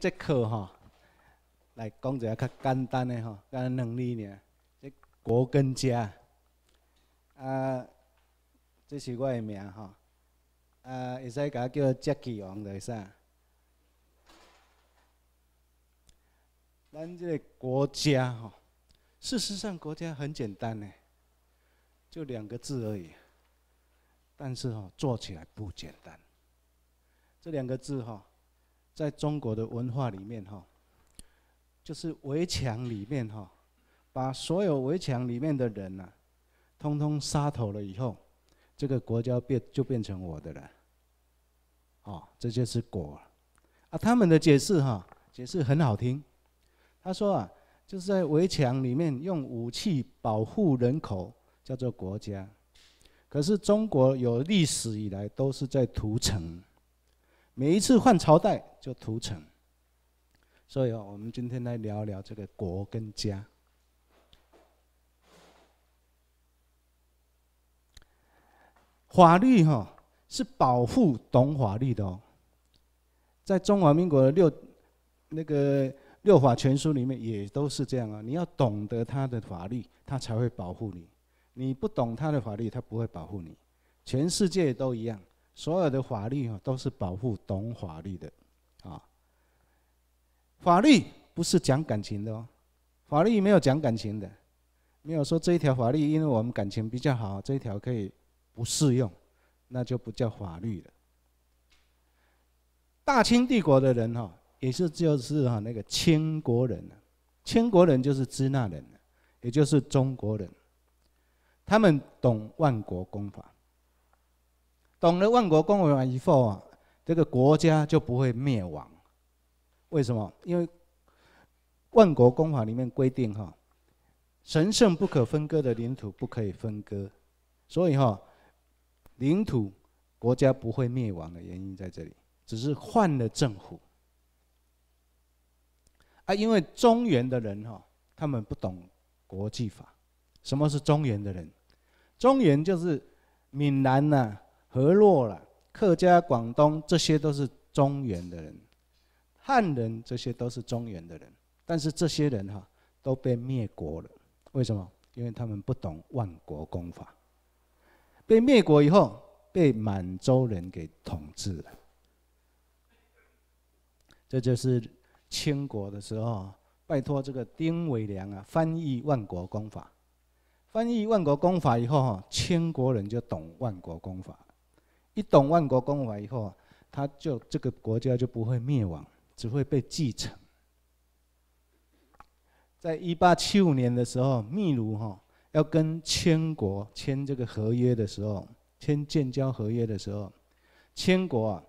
这课哈，来讲一下较简单的吼，咱能力呢，这国跟家，啊，这是我的名哈，啊，会使个叫 j a c k 王来噻。咱这国家哈，事实上国家很简单呢，就两个字而已，但是吼做起来不简单，这两个字哈。在中国的文化里面，哈，就是围墙里面，哈，把所有围墙里面的人呐，通通杀头了以后，这个国家变就变成我的了，哦，这就是果，啊，他们的解释哈，解释很好听，他说啊，就是在围墙里面用武器保护人口，叫做国家，可是中国有历史以来都是在屠城。每一次换朝代就屠城，所以哦，我们今天来聊聊这个国跟家。法律哈是保护懂法律的哦，在中华民国的六那个六法全书里面也都是这样啊，你要懂得他的法律，他才会保护你；你不懂他的法律，他不会保护你。全世界都一样。所有的法律啊，都是保护懂法律的，啊，法律不是讲感情的哦，法律没有讲感情的，没有说这一条法律，因为我们感情比较好，这一条可以不适用，那就不叫法律了。大清帝国的人哈，也是就是哈那个清国人，清国人就是支那人，也就是中国人，他们懂万国公法。懂了万国公文以后啊，这个国家就不会灭亡。为什么？因为万国公法里面规定哈，神圣不可分割的领土不可以分割，所以哈，领土国家不会灭亡的原因在这里，只是换了政府。啊，因为中原的人哈，他们不懂国际法。什么是中原的人？中原就是闽南呐。河洛了，客家、广东这些都是中原的人，汉人这些都是中原的人。但是这些人哈都被灭国了，为什么？因为他们不懂万国公法。被灭国以后，被满洲人给统治了。这就是清国的时候，拜托这个丁维良啊翻译万国公法。翻译万国公法以后哈，清国人就懂万国公法。一懂万国公法以后啊，他就这个国家就不会灭亡，只会被继承。在一八七五年的时候，秘鲁哈要跟清国签这个合约的时候，签建交合约的时候，清国啊，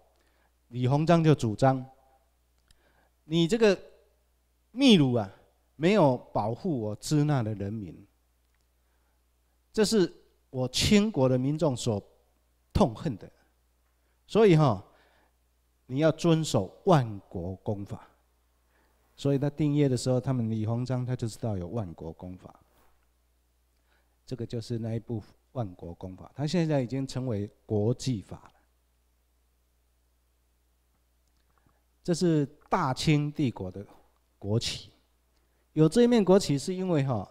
李鸿章就主张：你这个秘鲁啊，没有保护我支那的人民，这是我清国的民众所痛恨的。所以哈，你要遵守万国公法。所以他订业的时候，他们李鸿章他就知道有万国公法。这个就是那一部万国公法，他现在已经成为国际法了。这是大清帝国的国旗，有这一面国旗是因为哈，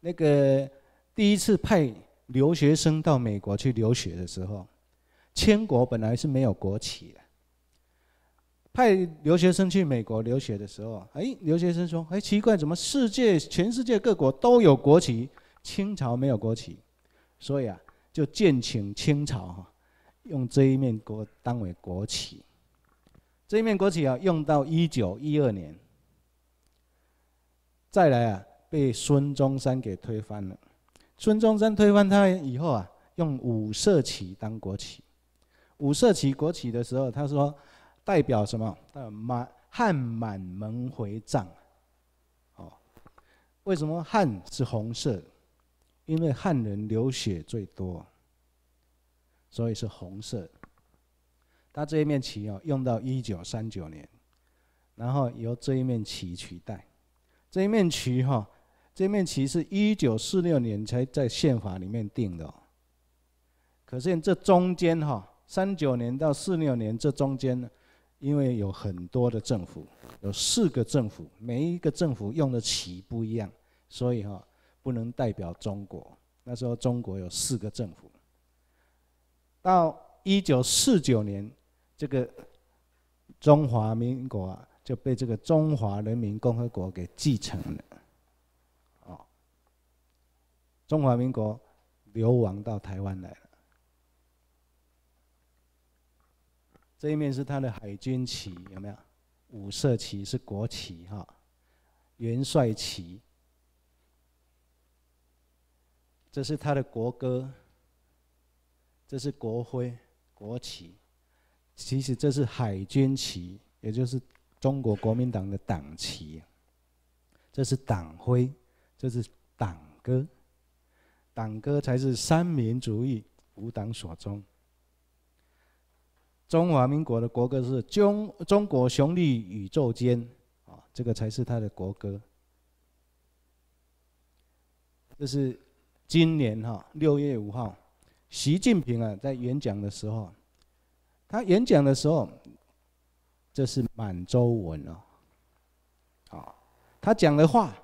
那个第一次派留学生到美国去留学的时候。千国本来是没有国旗的。派留学生去美国留学的时候，哎，留学生说：“哎，奇怪，怎么世界全世界各国都有国旗，清朝没有国旗？”所以啊，就建请清朝哈，用这一面国当为国旗。这一面国旗啊，用到一九一二年。再来啊，被孙中山给推翻了。孙中山推翻他以后啊，用五色旗当国旗。五色旗，国旗的时候，他说：“代表什么？呃，满汉满蒙回藏。哦，为什么汉是红色？因为汉人流血最多，所以是红色。他这一面旗哦，用到一九三九年，然后由这一面旗取代。这一面旗哈，这一面旗是一九四六年才在宪法里面定的。可见这中间哈。”三九年到四六年这中间，因为有很多的政府，有四个政府，每一个政府用的旗不一样，所以哈不能代表中国。那时候中国有四个政府。到一九四九年，这个中华民国就被这个中华人民共和国给继承了，哦，中华民国流亡到台湾来。这一面是他的海军旗，有没有？五色旗是国旗哈，元帅旗。这是他的国歌。这是国徽、国旗。其实这是海军旗，也就是中国国民党的党旗。这是党徽，这是党歌。党歌才是三民主义五党所宗。中华民国的国歌是《中中国雄立宇宙间》啊，这个才是他的国歌。这是今年哈六月五号，习近平啊在演讲的时候，他演讲的时候，这是满洲文哦，啊，他讲的话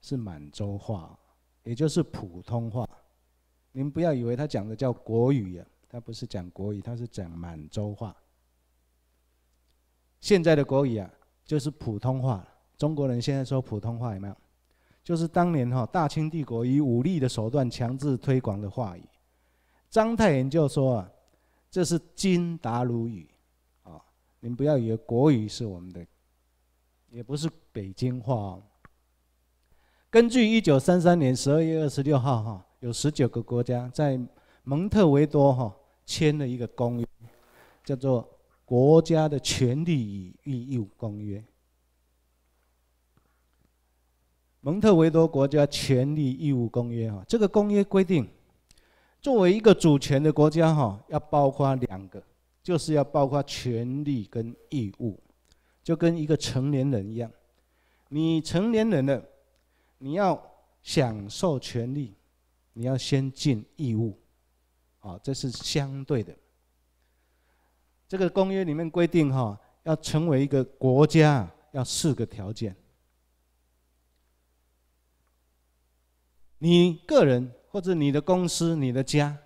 是满洲话，也就是普通话。你们不要以为他讲的叫国语呀。他不是讲国语，他是讲满洲话。现在的国语啊，就是普通话。中国人现在说普通话有没有？就是当年哈大清帝国以武力的手段强制推广的话语。章太炎就说啊，这是金达鲁语啊。您不要以为国语是我们的，也不是北京话哦。根据一九三三年十二月二十六号哈，有十九个国家在蒙特维多哈。签了一个公约，叫做《国家的权利与义务公约》。蒙特维多国家权利义务公约，哈，这个公约规定，作为一个主权的国家，哈，要包括两个，就是要包括权利跟义务，就跟一个成年人一样，你成年人了，你要享受权利，你要先尽义务。啊，这是相对的。这个公约里面规定，哈，要成为一个国家，要四个条件。你个人或者你的公司、你的家、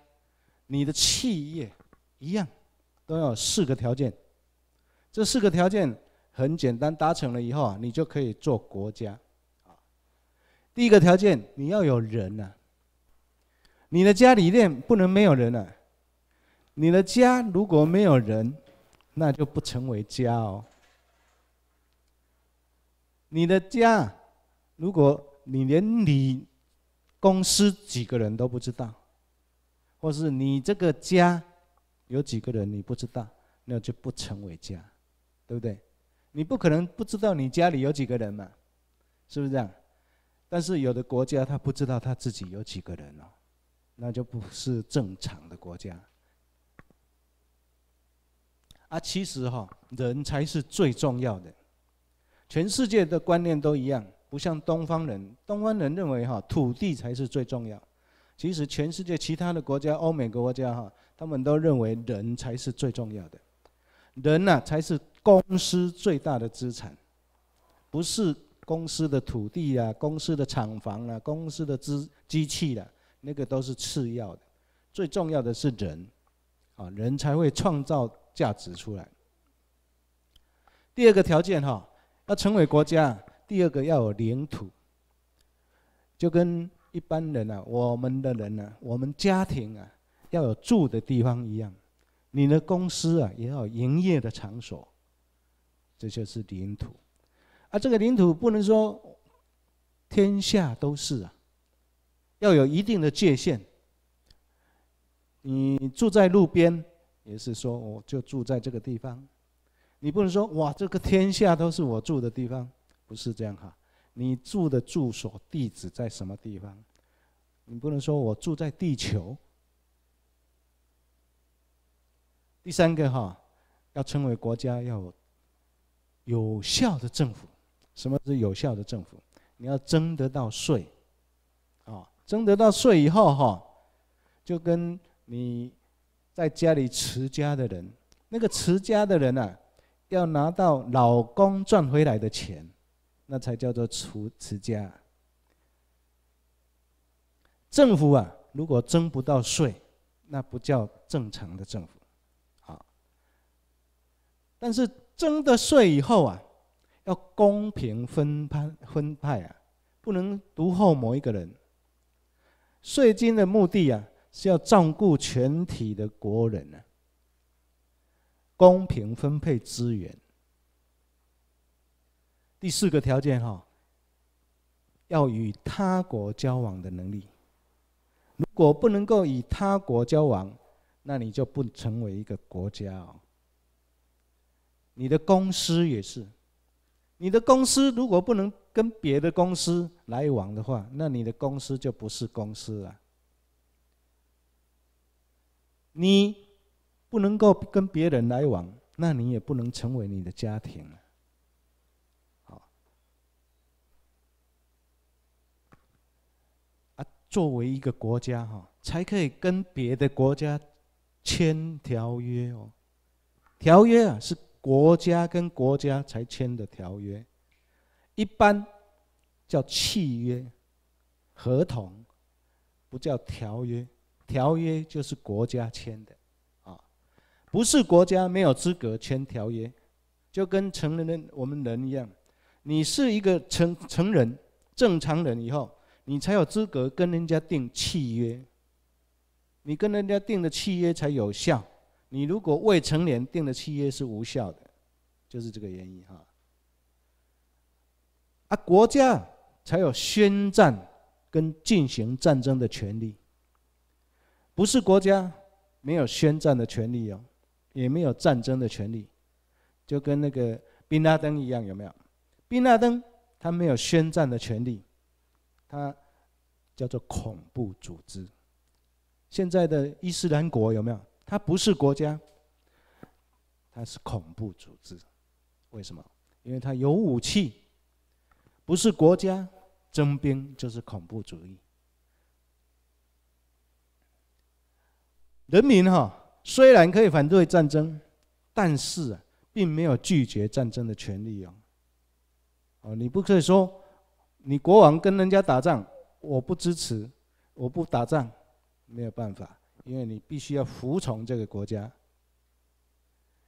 你的企业，一样都要四个条件。这四个条件很简单，达成了以后啊，你就可以做国家。啊，第一个条件，你要有人呐。你的家里面不能没有人啊！你的家如果没有人，那就不成为家哦。你的家，如果你连你公司几个人都不知道，或是你这个家有几个人你不知道，那就不成为家，对不对？你不可能不知道你家里有几个人嘛，是不是这样？但是有的国家他不知道他自己有几个人哦。那就不是正常的国家啊！其实哈，人才是最重要的。全世界的观念都一样，不像东方人。东方人认为哈，土地才是最重要其实全世界其他的国家，欧美国家哈，他们都认为人才是最重要的。人呐，才是公司最大的资产，不是公司的土地啊，公司的厂房啊，公司的机机器啊，那个都是次要的，最重要的是人，啊，人才会创造价值出来。第二个条件哈，要成为国家，第二个要有领土。就跟一般人啊，我们的人呢，我们家庭啊，要有住的地方一样，你的公司啊，也要营业的场所，这就是领土。啊，这个领土不能说天下都是啊。要有一定的界限。你住在路边，也是说我就住在这个地方，你不能说哇这个天下都是我住的地方，不是这样哈。你住的住所地址在什么地方？你不能说我住在地球。第三个哈，要成为国家，要有有效的政府。什么是有效的政府？你要征得到税。征得到税以后，哈，就跟你，在家里持家的人，那个持家的人啊，要拿到老公赚回来的钱，那才叫做持持家。政府啊，如果征不到税，那不叫正常的政府，啊。但是征的税以后啊，要公平分派分派啊，不能独厚某一个人。税金的目的啊，是要照顾全体的国人啊，公平分配资源。第四个条件哈，要与他国交往的能力。如果不能够与他国交往，那你就不成为一个国家哦。你的公司也是，你的公司如果不能。跟别的公司来往的话，那你的公司就不是公司了。你不能够跟别人来往，那你也不能成为你的家庭了。好，啊，作为一个国家哈，才可以跟别的国家签条约哦。条约啊，是国家跟国家才签的条约。一般叫契约、合同，不叫条约。条约就是国家签的，啊，不是国家没有资格签条约。就跟成人人我们人一样，你是一个成成人、正常人以后，你才有资格跟人家订契约。你跟人家订的契约才有效。你如果未成年订的契约是无效的，就是这个原因哈。啊，国家才有宣战跟进行战争的权利。不是国家没有宣战的权利哦，也没有战争的权利，就跟那个宾拉登一样，有没有？宾拉登他没有宣战的权利，他叫做恐怖组织。现在的伊斯兰国有没有？他不是国家，他是恐怖组织。为什么？因为他有武器。不是国家征兵就是恐怖主义。人民哈虽然可以反对战争，但是啊，并没有拒绝战争的权利哦。哦，你不可以说你国王跟人家打仗，我不支持，我不打仗，没有办法，因为你必须要服从这个国家。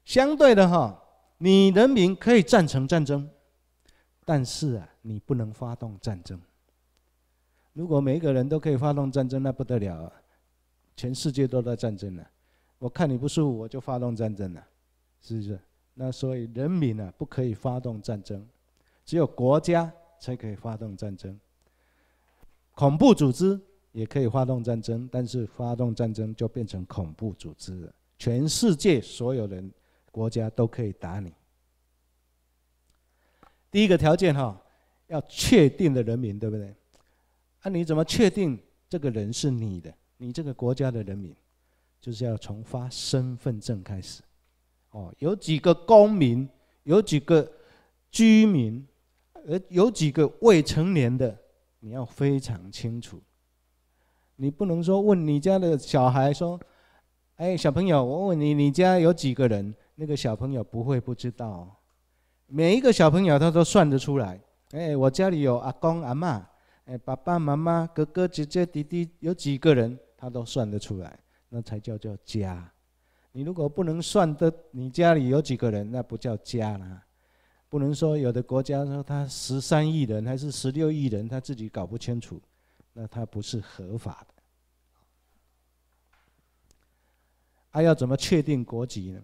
相对的哈，你人民可以赞成战争，但是啊。你不能发动战争。如果每一个人都可以发动战争，那不得了，全世界都在战争了。我看你不舒服，我就发动战争了，是不是？那所以人民啊，不可以发动战争，只有国家才可以发动战争。恐怖组织也可以发动战争，但是发动战争就变成恐怖组织了。全世界所有人、国家都可以打你。第一个条件哈。要确定的人民，对不对？啊，你怎么确定这个人是你的？你这个国家的人民，就是要从发身份证开始。哦，有几个公民，有几个居民，呃，有几个未成年的，你要非常清楚。你不能说问你家的小孩说：“哎，小朋友，我问你，你家有几个人？”那个小朋友不会不知道，每一个小朋友他都算得出来。哎，我家里有阿公阿妈，哎，爸爸妈妈、哥哥姐姐、弟弟，有几个人，他都算得出来，那才叫叫家。你如果不能算得你家里有几个人，那不叫家啦。不能说有的国家说他十三亿人还是十六亿人，他自己搞不清楚，那他不是合法的。他要怎么确定国籍呢？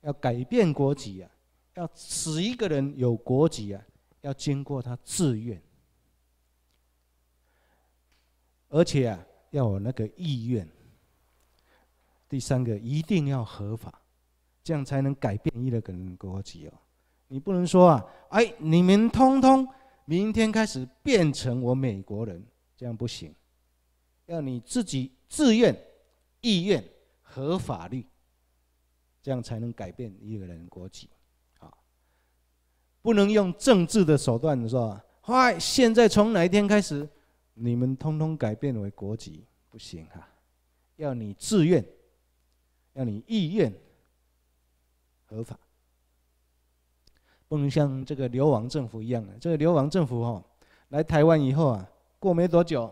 要改变国籍啊？要使一个人有国籍啊？要经过他自愿，而且啊要有那个意愿。第三个一定要合法，这样才能改变一个人国籍哦。你不能说啊，哎，你们通通明天开始变成我美国人，这样不行。要你自己自愿、意愿、合法律，这样才能改变一个人国籍。不能用政治的手段说：“嗨，现在从哪一天开始，你们通通改变为国籍？”不行啊，要你自愿，要你意愿，合法。不能像这个流亡政府一样的。这个流亡政府哈，来台湾以后啊，过没多久，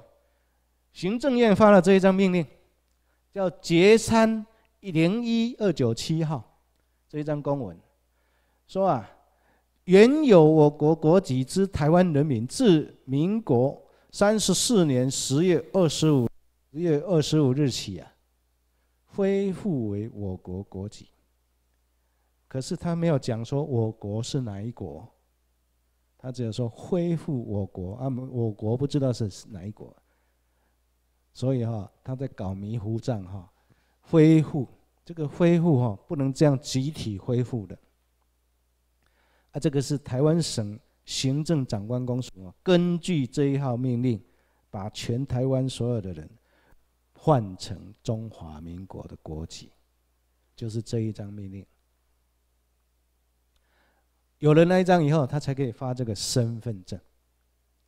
行政院发了这一张命令，叫“绝参零一二九七号”这一张公文，说啊。原有我国国籍之台湾人民，自民国三十四年十月二十五、十月二十五日起啊，恢复为我国国籍。可是他没有讲说我国是哪一国，他只有说恢复我国啊，我国不知道是哪一国。所以哈，他在搞迷糊仗哈，恢复这个恢复哈，不能这样集体恢复的。啊，这个是台湾省行政长官公署哦，根据这一号命令，把全台湾所有的人换成中华民国的国籍，就是这一张命令。有了那一张以后，他才可以发这个身份证。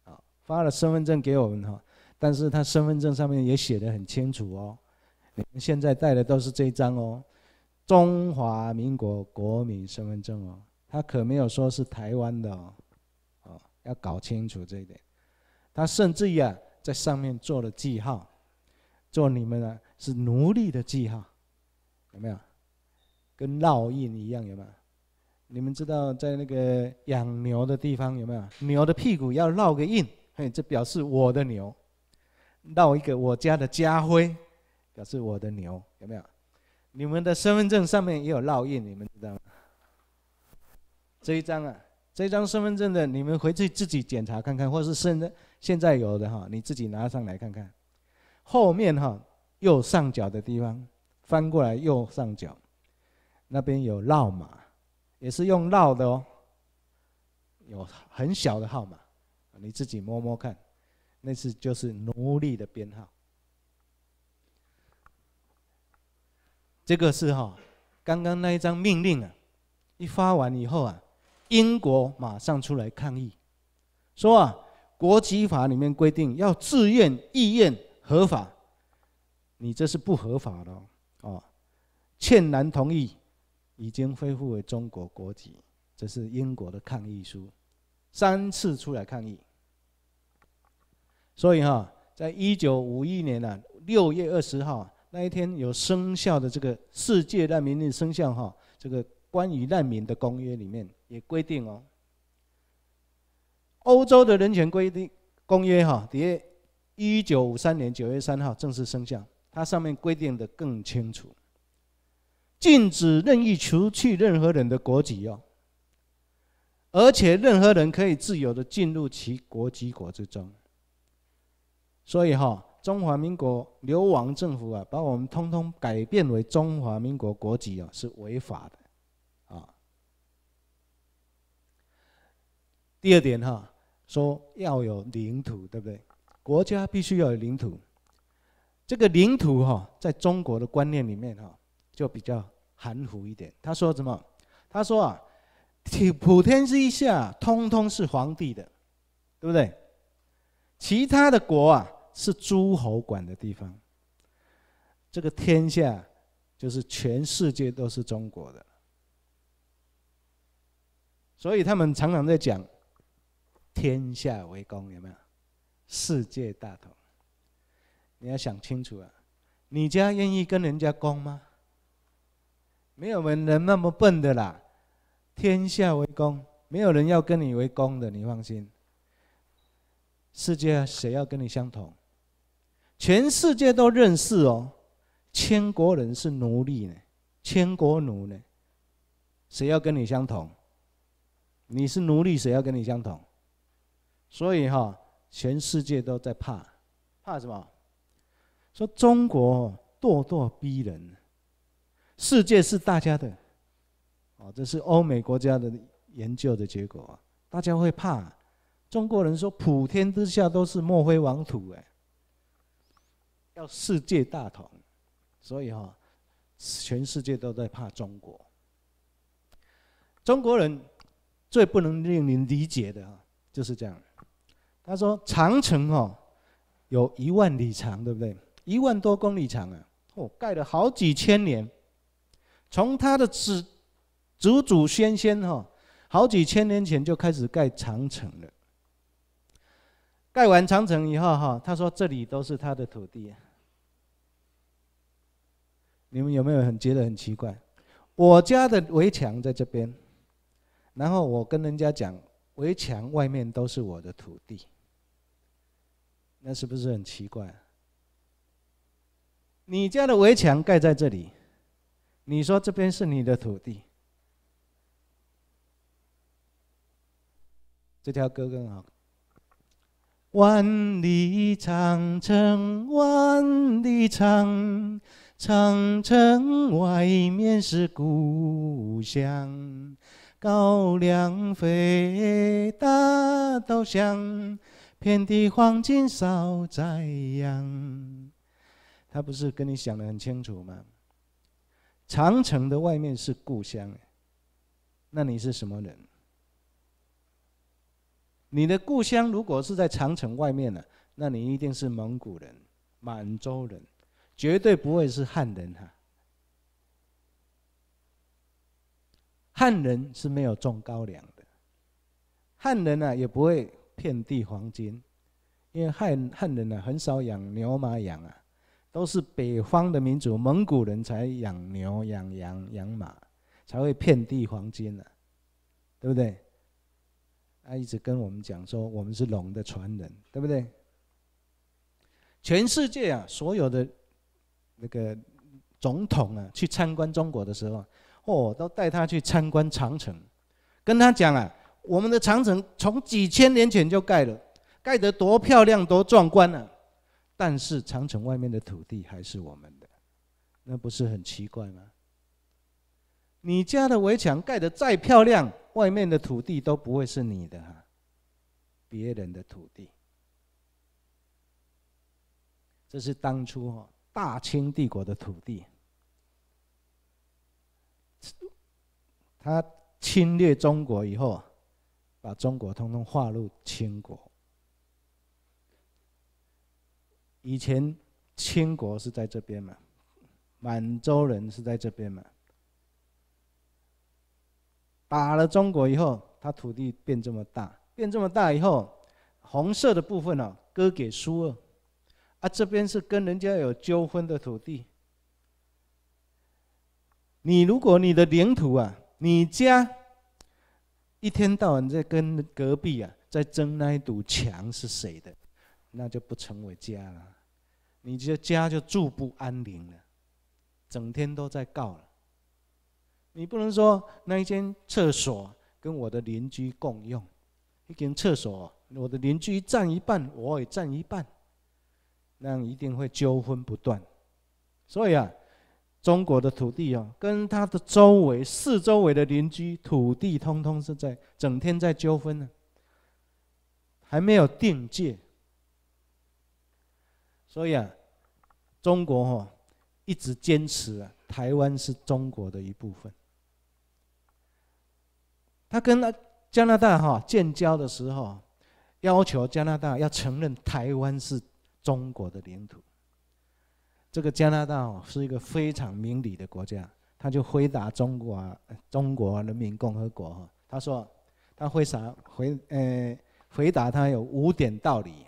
啊，发了身份证给我们哈，但是他身份证上面也写的很清楚哦，你们现在带的都是这一张哦，中华民国国民身份证哦。他可没有说是台湾的哦，哦，要搞清楚这一点。他甚至呀，在上面做了记号，做你们啊是奴隶的记号，有没有？跟烙印一样，有没有？你们知道在那个养牛的地方有没有？牛的屁股要烙个印，嘿，这表示我的牛，烙一个我家的家徽，表示我的牛，有没有？你们的身份证上面也有烙印，你们知道吗？这一张啊，这一张身份证的，你们回去自己检查看看，或是现在有的哈，你自己拿上来看看。后面哈，右上角的地方，翻过来右上角，那边有烙码，也是用烙的哦，有很小的号码，你自己摸摸看，那是就是奴隶的编号。这个是哈，刚刚那一张命令啊，一发完以后啊。英国马上出来抗议，说啊，国籍法里面规定要自愿、意愿、合法，你这是不合法的哦。欠男同意，已经恢复为中国国籍。这是英国的抗议书，三次出来抗议。所以哈，在一九五一年呢六月二十号那一天有生效的这个世界难民日生效哈，这个关于难民的公约里面。也规定哦，欧洲的人权规定公约哈，第一一九五三年九月三号正式生效，它上面规定的更清楚，禁止任意除去任何人的国籍哦，而且任何人可以自由的进入其国籍国之中。所以哈，中华民国流亡政府啊，把我们通通改变为中华民国国籍啊，是违法的。第二点哈，说要有领土，对不对？国家必须要有领土。这个领土哈，在中国的观念里面哈，就比较含糊一点。他说什么？他说啊，普天之下，通通是皇帝的，对不对？其他的国啊，是诸侯管的地方。这个天下就是全世界都是中国的，所以他们常常在讲。天下为公有没有？世界大同。你要想清楚啊，你家愿意跟人家公吗？没有人那么笨的啦。天下为公，没有人要跟你为公的，你放心。世界谁要跟你相同？全世界都认识哦，千国人是奴隶呢，千国奴呢，谁要跟你相同？你是奴隶，谁要跟你相同？所以哈，全世界都在怕，怕什么？说中国咄咄逼人，世界是大家的，哦，这是欧美国家的研究的结果。大家会怕中国人说“普天之下都是莫非王土”哎，要世界大同，所以哈，全世界都在怕中国。中国人最不能令人理解的啊，就是这样。他说：“长城哦，有一万里长，对不对？一万多公里长啊！哦，盖了好几千年，从他的祖祖祖先先哈，好几千年前就开始盖长城了。盖完长城以后哈，他说这里都是他的土地。你们有没有很觉得很奇怪？我家的围墙在这边，然后我跟人家讲，围墙外面都是我的土地。”那是不是很奇怪？你家的围墙盖在这里，你说这边是你的土地。这条歌更好。万里长城，万里长，长城外面是故乡。高粱肥，大稻香。遍地黄金扫在阳，他不是跟你想的很清楚吗？长城的外面是故乡，那你是什么人？你的故乡如果是在长城外面呢？那你一定是蒙古人、满洲人，绝对不会是汉人哈。汉人是没有种高粱的，汉人呢也不会。遍地黄金，因为汉汉人呢很少养牛马羊啊，都是北方的民族，蒙古人才养牛、养羊、养马，才会遍地黄金呢，对不对？他一直跟我们讲说我们是龙的传人，对不对？全世界啊，所有的那个总统啊，去参观中国的时候，哦，都带他去参观长城，跟他讲啊。我们的长城从几千年前就盖了，盖得多漂亮、多壮观啊！但是长城外面的土地还是我们的，那不是很奇怪吗？你家的围墙盖得再漂亮，外面的土地都不会是你的哈，别人的土地。这是当初哈大清帝国的土地，他侵略中国以后。把中国通通划入清国。以前，清国是在这边嘛，满洲人是在这边嘛。打了中国以后，他土地变这么大，变这么大以后，红色的部分啊，割给苏俄。啊，这边是跟人家有纠纷的土地。你如果你的领土啊，你家。一天到晚在跟隔壁啊在争那一堵墙是谁的，那就不成为家了，你这家就住不安宁了，整天都在告了。你不能说那一间厕所跟我的邻居共用，一间厕所我的邻居占一半，我也占一半，那样一定会纠纷不断，所以啊。中国的土地啊，跟它的周围四周围的邻居土地，通通是在整天在纠纷呢，还没有定界。所以啊，中国哈一直坚持啊，台湾是中国的一部分。他跟那加拿大哈建交的时候，要求加拿大要承认台湾是中国的领土。这个加拿大是一个非常明理的国家，他就回答中国，中国人民共和国。他说，他为啥回呃回答他有五点道理。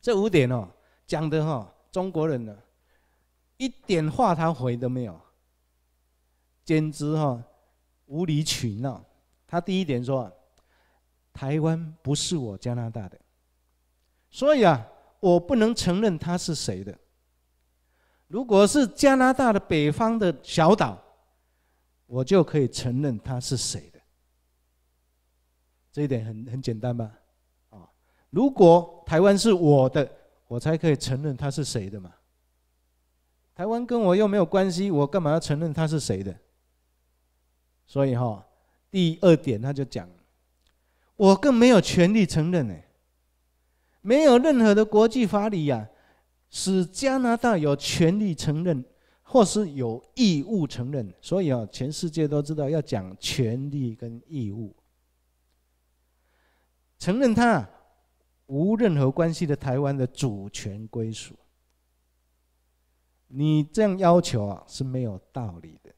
这五点哦讲的哈，中国人呢一点话他回都没有，简直哈无理取闹。他第一点说，台湾不是我加拿大的，所以啊，我不能承认他是谁的。如果是加拿大的北方的小岛，我就可以承认它是谁的。这一点很很简单吧？啊，如果台湾是我的，我才可以承认它是谁的嘛。台湾跟我又没有关系，我干嘛要承认它是谁的？所以哈，第二点他就讲，我更没有权利承认呢，没有任何的国际法理呀。是加拿大有权利承认，或是有义务承认，所以啊，全世界都知道要讲权利跟义务。承认它无任何关系的台湾的主权归属，你这样要求啊是没有道理的。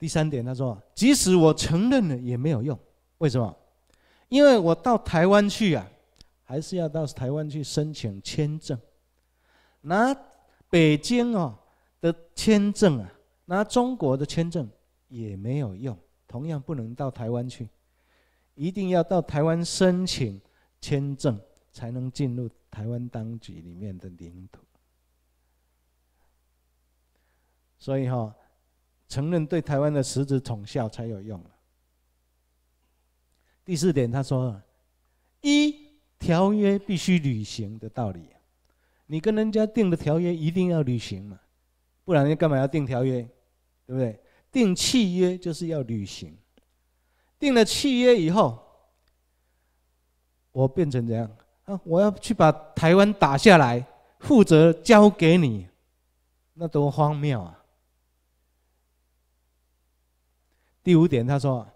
第三点，他说，即使我承认了也没有用，为什么？因为我到台湾去啊。还是要到台湾去申请签证，拿北京哦的签证啊，拿中国的签证也没有用，同样不能到台湾去，一定要到台湾申请签证才能进入台湾当局里面的领土。所以哈，承认对台湾的实质统效才有用第四点，他说一。条约必须履行的道理，你跟人家定的条约一定要履行嘛，不然你干嘛要定条约？对不对？定契约就是要履行，定了契约以后，我变成怎样啊？我要去把台湾打下来，负责交给你，那多荒谬啊！第五点，他说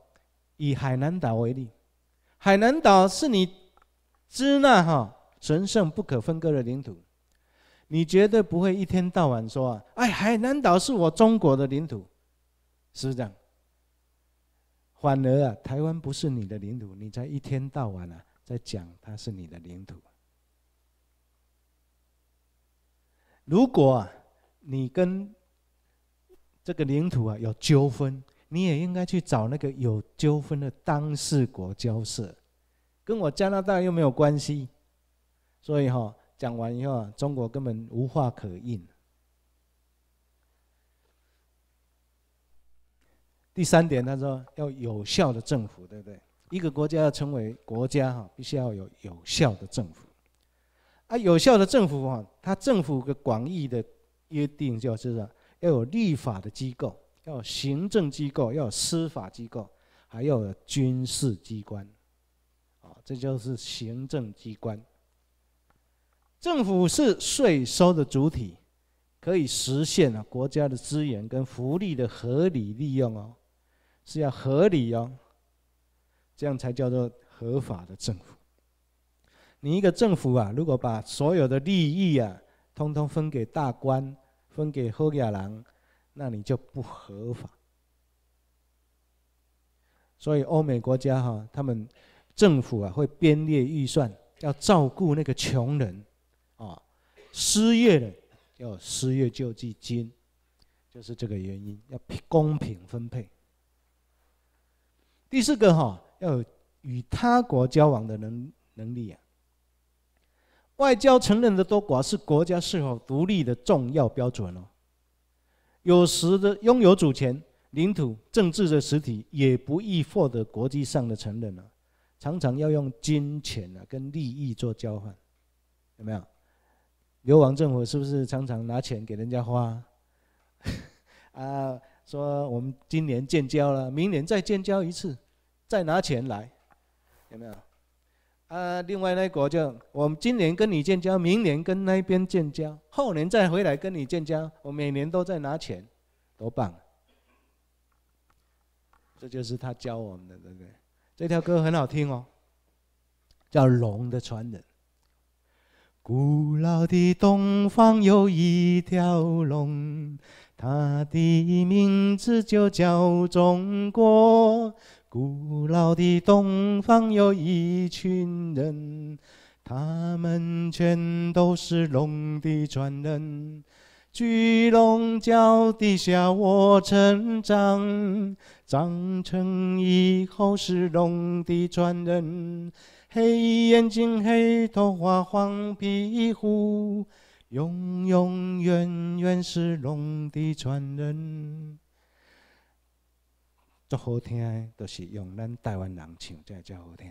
以海南岛为例，海南岛是你。支那哈，神圣不可分割的领土，你绝对不会一天到晚说啊，哎，海南岛是我中国的领土，是不是这样？反而啊，台湾不是你的领土，你在一天到晚啊在讲它是你的领土。如果你跟这个领土啊有纠纷，你也应该去找那个有纠纷的当事国交涉。跟我加拿大又没有关系，所以哈讲完以后，中国根本无话可应。第三点，他说要有效的政府，对不对？一个国家要成为国家哈，必须要有有效的政府。啊，有效的政府哈，它政府个广义的约定就是说要有立法的机构，要有行政机构，要有司法机构，还要有军事机关。这就是行政机关。政府是税收的主体，可以实现啊国家的资源跟福利的合理利用哦，是要合理哦，这样才叫做合法的政府。你一个政府啊，如果把所有的利益啊，通通分给大官，分给黑眼狼，那你就不合法。所以欧美国家哈，他们。政府啊，会编列预算，要照顾那个穷人，啊，失业的要失业救济金，就是这个原因，要公平分配。第四个哈，要有与他国交往的能能力啊，外交承认的多寡是国家是否独立的重要标准哦。有时的拥有主权、领土、政治的实体也不易获得国际上的承认啊。常常要用金钱啊跟利益做交换，有没有？流亡政府是不是常常拿钱给人家花？啊，说我们今年建交了，明年再建交一次，再拿钱来，有没有？啊，另外那国就我们今年跟你建交，明年跟那边建交，后年再回来跟你建交，我每年都在拿钱，多棒！这就是他教我们的，对不对？这条歌很好听哦，叫《龙的传人》。古老的东方有一条龙，它的名字就叫中国。古老的东方有一群人，他们全都是龙的传人。巨龙脚底下，我成长，长成以后是龙的传人。黑眼睛，黑头发，黄皮肤，永永远远是龙的传人。最好听的，都是用咱台湾人唱，才才好听。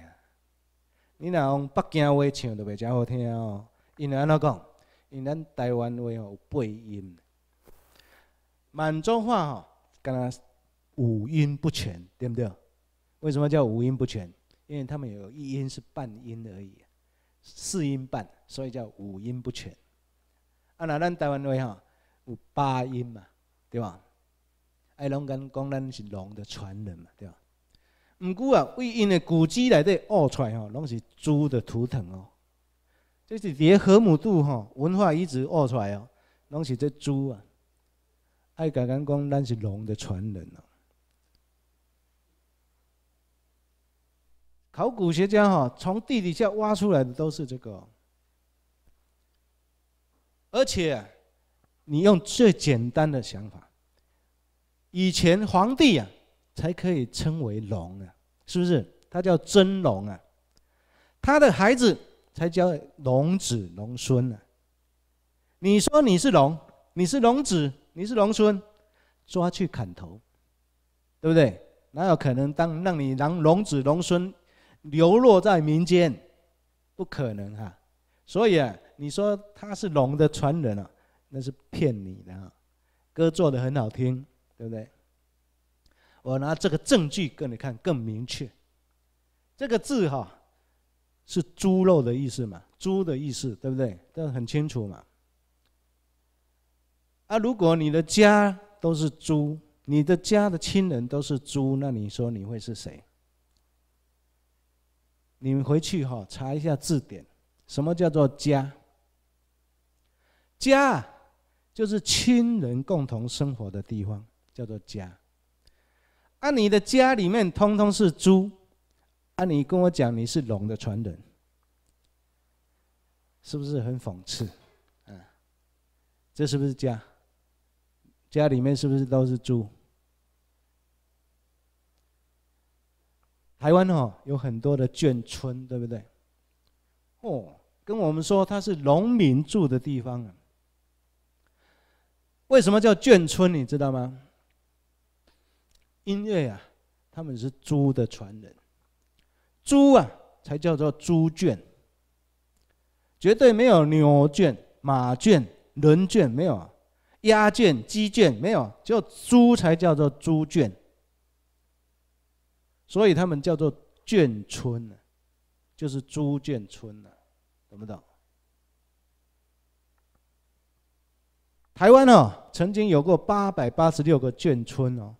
你若用北京话唱，就袂真好听哦。因为安怎讲？因咱台湾话有背音，满洲话吼，干那五音不全，对不对？为什么叫五音不全？因为他们有一音是半音而已，四音半，所以叫五音不全。啊，那咱台湾话吼有八音嘛，对吧？哎，龙跟讲咱是龙的传人嘛，对吧？唔过啊，为因的古籍内底学出来吼，拢是猪的图腾哦。这是叠河姆渡哈文化遗址挖出来哦，拢是这猪啊，爱讲讲讲咱是龙的传人哦。考古学家哈从地底下挖出来的都是这个，而且你用最简单的想法，以前皇帝啊才可以称为龙啊，是不是？他叫真龙啊，他的孩子。才叫龙子龙孙呢？你说你是龙，你是龙子，你是龙孙，抓去砍头，对不对？哪有可能当让你让龙子龙孙流落在民间？不可能哈！所以啊，你说他是龙的传人啊，那是骗你的。啊。歌做的很好听，对不对？我拿这个证据给你看，更明确。这个字哈。是猪肉的意思嘛？猪的意思，对不对？这很清楚嘛。啊，如果你的家都是猪，你的家的亲人都是猪，那你说你会是谁？你们回去哈，查一下字典，什么叫做家？家就是亲人共同生活的地方，叫做家。啊，你的家里面通通是猪。啊，你跟我讲你是龙的传人，是不是很讽刺？嗯，这是不是家？家里面是不是都是猪？台湾哦，有很多的眷村，对不对？哦，跟我们说他是农民住的地方啊。为什么叫眷村？你知道吗？因为啊，他们是猪的传人。猪啊，才叫做猪圈，绝对没有牛圈、马圈、人圈没有，鸭圈、鸡圈没有，就猪才叫做猪圈，所以他们叫做圈村呢，就是猪圈村呢，懂不懂？台湾哦，曾经有过八百八十六个圈村哦，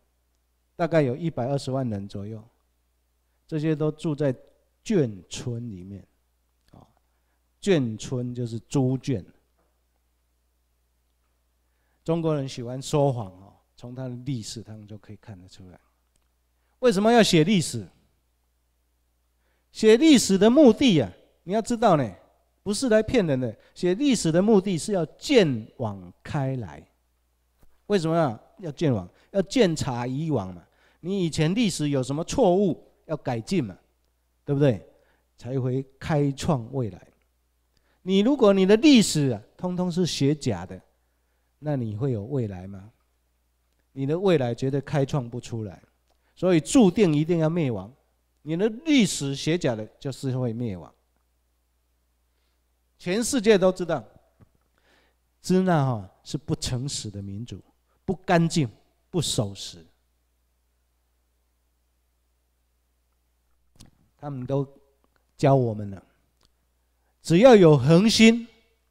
大概有一百二十万人左右。这些都住在眷村里面，啊，眷村就是猪圈。中国人喜欢说谎啊，从他的历史他们就可以看得出来。为什么要写历史？写历史的目的呀，你要知道呢，不是来骗人的。写历史的目的是要鉴往开来。为什么要鉴往？要鉴查以往嘛，你以前历史有什么错误？要改进嘛，对不对？才会开创未来。你如果你的历史啊、通通是写假的，那你会有未来吗？你的未来绝对开创不出来，所以注定一定要灭亡。你的历史写假的，就是会灭亡。全世界都知道，支那哈是不诚实的民族，不干净，不守时。他们都教我们了，只要有恒心，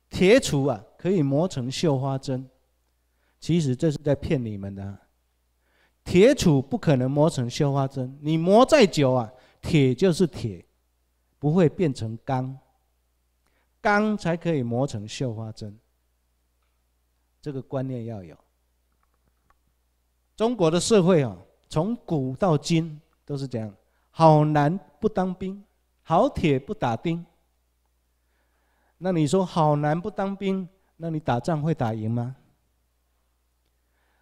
铁杵啊可以磨成绣花针。其实这是在骗你们的，铁杵不可能磨成绣花针。你磨再久啊，铁就是铁，不会变成钢。钢才可以磨成绣花针。这个观念要有。中国的社会啊，从古到今都是这样。好男不当兵，好铁不打钉。那你说好男不当兵，那你打仗会打赢吗？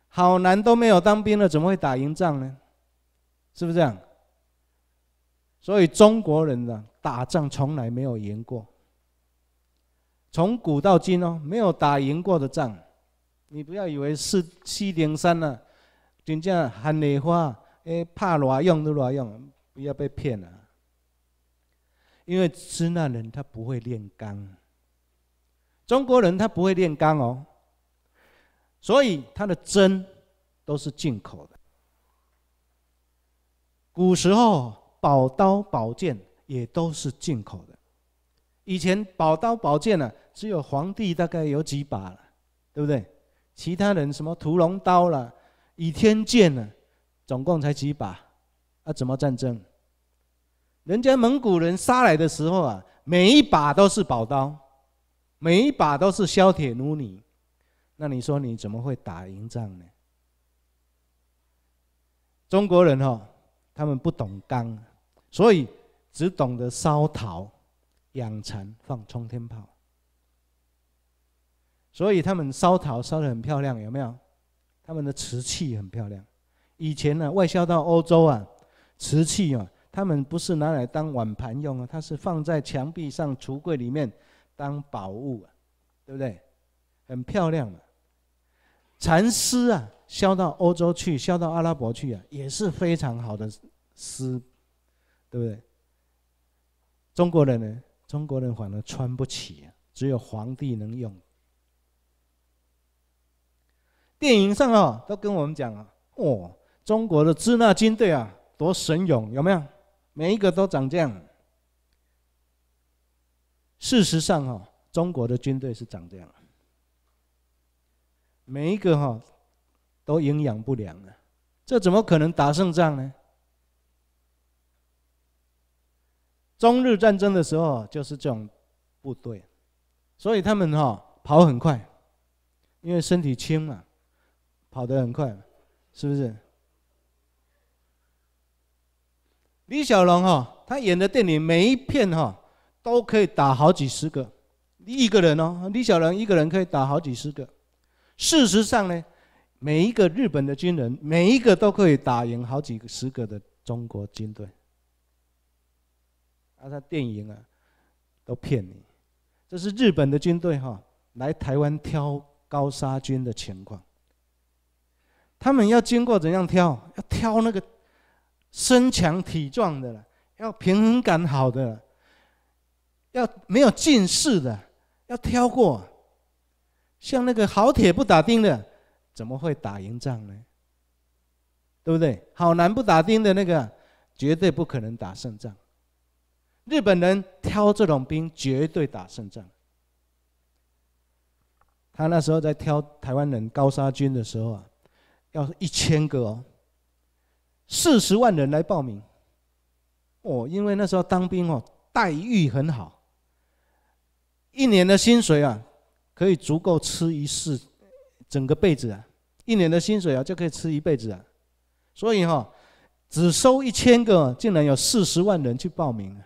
好男都没有当兵了，怎么会打赢仗呢？是不是这样？所以中国人呢，打仗从来没有赢过。从古到今哦，没有打赢过的仗，你不要以为是七零三呢，真正喊你花，诶，怕偌用都偌用。不要被骗了，因为支那人他不会炼钢，中国人他不会炼钢哦，所以他的针都是进口的。古时候宝刀宝剑也都是进口的，以前宝刀宝剑呢，只有皇帝大概有几把了，对不对？其他人什么屠龙刀了、倚天剑了，总共才几把。啊，怎么战争？人家蒙古人杀来的时候啊，每一把都是宝刀，每一把都是削铁如泥。那你说你怎么会打赢仗呢？中国人哈，他们不懂钢，所以只懂得烧陶、养蚕、放冲天炮。所以他们烧陶烧得很漂亮，有没有？他们的瓷器很漂亮。以前呢，外销到欧洲啊。瓷器啊，他们不是拿来当碗盘用啊，它是放在墙壁上、橱柜里面当宝物，啊，对不对？很漂亮啊。蚕丝啊，销到欧洲去，销到阿拉伯去啊，也是非常好的丝，对不对？中国人呢，中国人反而穿不起啊，只有皇帝能用。电影上啊，都跟我们讲啊，哦，中国的支那军队啊。多神勇有没有？每一个都长这样。事实上，哈，中国的军队是长这样，每一个哈都营养不良的，这怎么可能打胜仗呢？中日战争的时候就是这种部队，所以他们哈跑很快，因为身体轻嘛，跑得很快，是不是？李小龙哈，他演的电影每一片哈都可以打好几十个一个人哦。李小龙一个人可以打好几十个。事实上呢，每一个日本的军人，每一个都可以打赢好几十个的中国军队。啊，他电影啊，都骗你。这是日本的军队哈来台湾挑高杀军的情况。他们要经过怎样挑？要挑那个。身强体壮的，要平衡感好的，要没有近视的，要挑过，像那个好铁不打钉的，怎么会打赢仗呢？对不对？好男不打钉的那个，绝对不可能打胜仗。日本人挑这种兵，绝对打胜仗。他那时候在挑台湾人高杀军的时候啊，要一千个哦。四十万人来报名，哦，因为那时候当兵哦，待遇很好，一年的薪水啊，可以足够吃一世，整个辈子啊，一年的薪水啊，就可以吃一辈子啊，所以哈，只收一千个，竟然有四十万人去报名啊。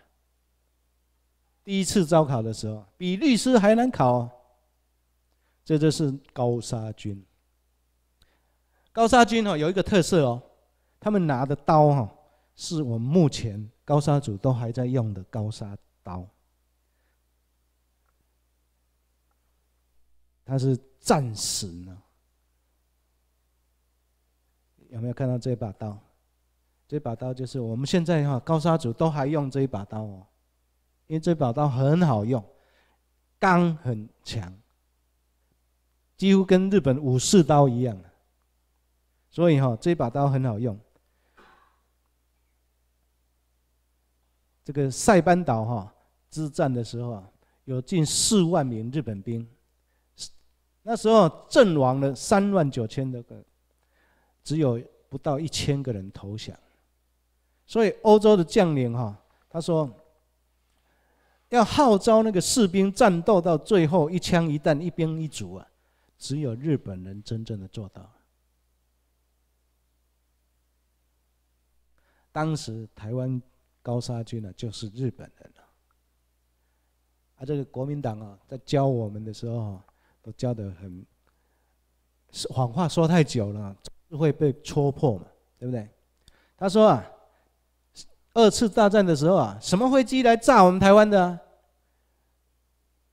第一次招考的时候，比律师还难考，这就是高沙军。高沙军哦，有一个特色哦。他们拿的刀哈，是我们目前高沙族都还在用的高沙刀。它是战时呢，有没有看到这把刀？这把刀就是我们现在哈高沙族都还用这一把刀哦，因为这把刀很好用，钢很强，几乎跟日本武士刀一样。所以哈这把刀很好用。这个塞班岛哈之战的时候啊，有近四万名日本兵，那时候阵亡了三万九千多个，只有不到一千个人投降。所以欧洲的将领哈，他说要号召那个士兵战斗到最后一枪一弹一兵一卒啊，只有日本人真正的做到。当时台湾。高沙军呢，就是日本人了。啊，这个国民党啊，在教我们的时候，都教得很，谎话说太久了，会被戳破嘛，对不对？他说啊，二次大战的时候啊，什么飞机来炸我们台湾的？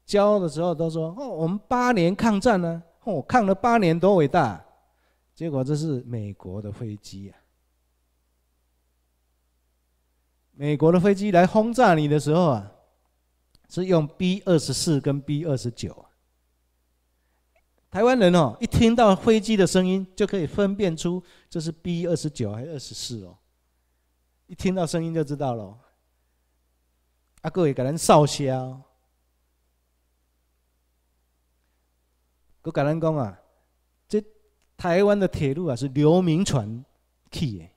教的时候都说哦，我们八年抗战呢，我抗了八年，多伟大！结果这是美国的飞机呀。美国的飞机来轰炸你的时候啊，是用 B 二十四跟 B 二十九台湾人哦，一听到飞机的声音就可以分辨出这是 B 二十九还是二十四哦。一听到声音就知道了。啊，哥会给咱少校，给咱讲啊，这台湾的铁路啊是刘铭传起的。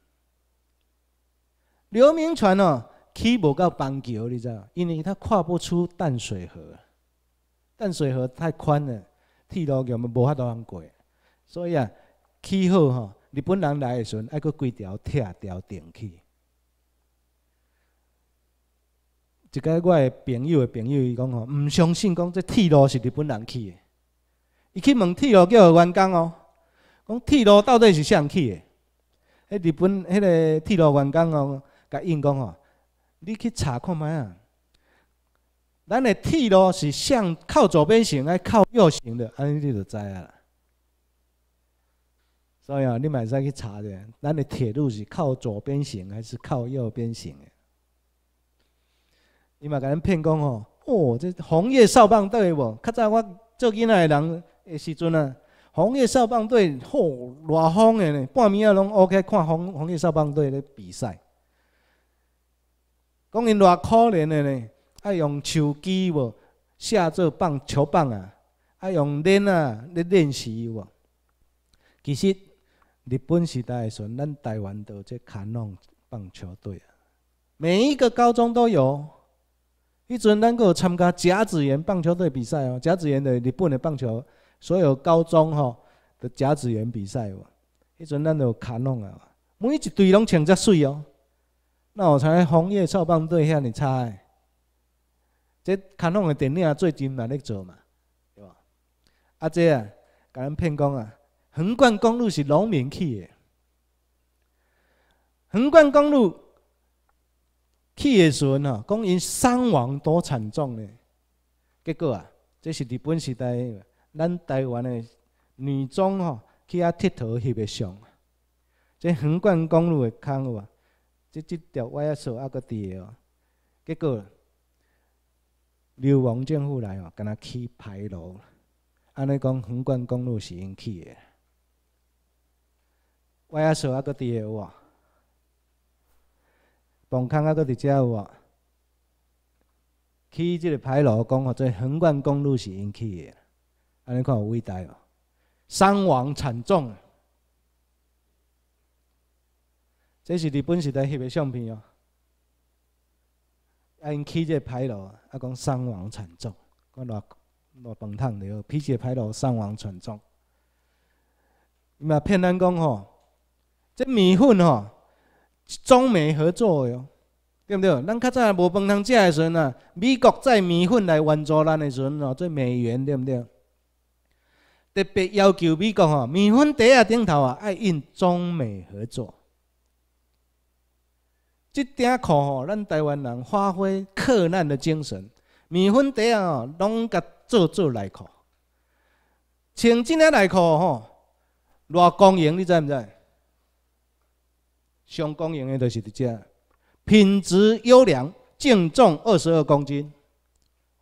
刘明传哦，起无到邦桥，你知道，因为他跨不出淡水河，淡水河太宽了，铁路根本无法度通过。所以啊，起好吼，日本人来的时，还阁几条拆条顶起。一个我的朋友的朋友，伊讲吼，毋相信讲这铁路是日本人起的，伊去问铁路个员工哦，讲铁路到底是谁起的？迄日本迄个铁路员工哦。甲应讲吼，你去查看觅啊！咱的铁路是向靠左边行，还靠右行的，安尼你就知啊。所以啊，你买使去查下，咱的铁路是靠左边行还是靠右边行的？伊嘛甲咱骗讲吼，哦，这红叶少棒队无？较早我做囝仔的人的时阵啊，红叶少棒队好热风的呢，半暝啊拢 OK 看红红叶少棒队咧比赛。讲因偌可怜的呢？啊，用手机无，下做棒球棒啊，啊，用练啊咧练习无。其实日本时代时，咱台湾都这卡弄棒球队啊，每一个高中都有。迄阵咱有参加甲子园棒球队比赛哦，甲子园的日本的棒球，所有高中吼的甲子园比赛哇。迄阵咱都卡弄啊，每一队拢穿只水哦。那我才《红叶扫棒队》遐尼差诶，即卡通诶电影最近嘛咧做嘛，对无？阿这啊，甲咱骗讲啊，横贯公路是农民去诶，横贯公路去诶时阵吼，讲因伤亡多惨重咧。结果啊，这是日本时代咱台湾诶女装吼去遐佚佗翕诶相，即横贯公路诶坑有无？即即条瓦窑厂阿个地哦，结果流王政府来哦，跟他起牌楼，安尼讲横贯公路是因起的。瓦窑厂阿个地哦，帮康阿个伫遮哦，起即个牌楼，讲哦，做横贯公路是因起的，安尼看有伟大哦，伤亡惨重。这是日本时代翕个相片哦，爱气个牌楼啊，讲伤亡惨重，看偌偌崩塌了哦，批牌楼伤亡惨重。嘛骗人讲吼，这面粉吼中美合作的哦，对不对？咱较早无饭通食个时阵啊，美国载粉来援助咱个时阵哦，做美元对不对？特别要求美国哦，粉顶头啊爱印中美合作。即点课吼，咱台湾人发挥克难的精神，面粉底啊，拢甲做做内裤。穿即领内裤吼，偌光荣，你知毋知？上光荣的都是伫遮，品质优良，净重二十二公斤。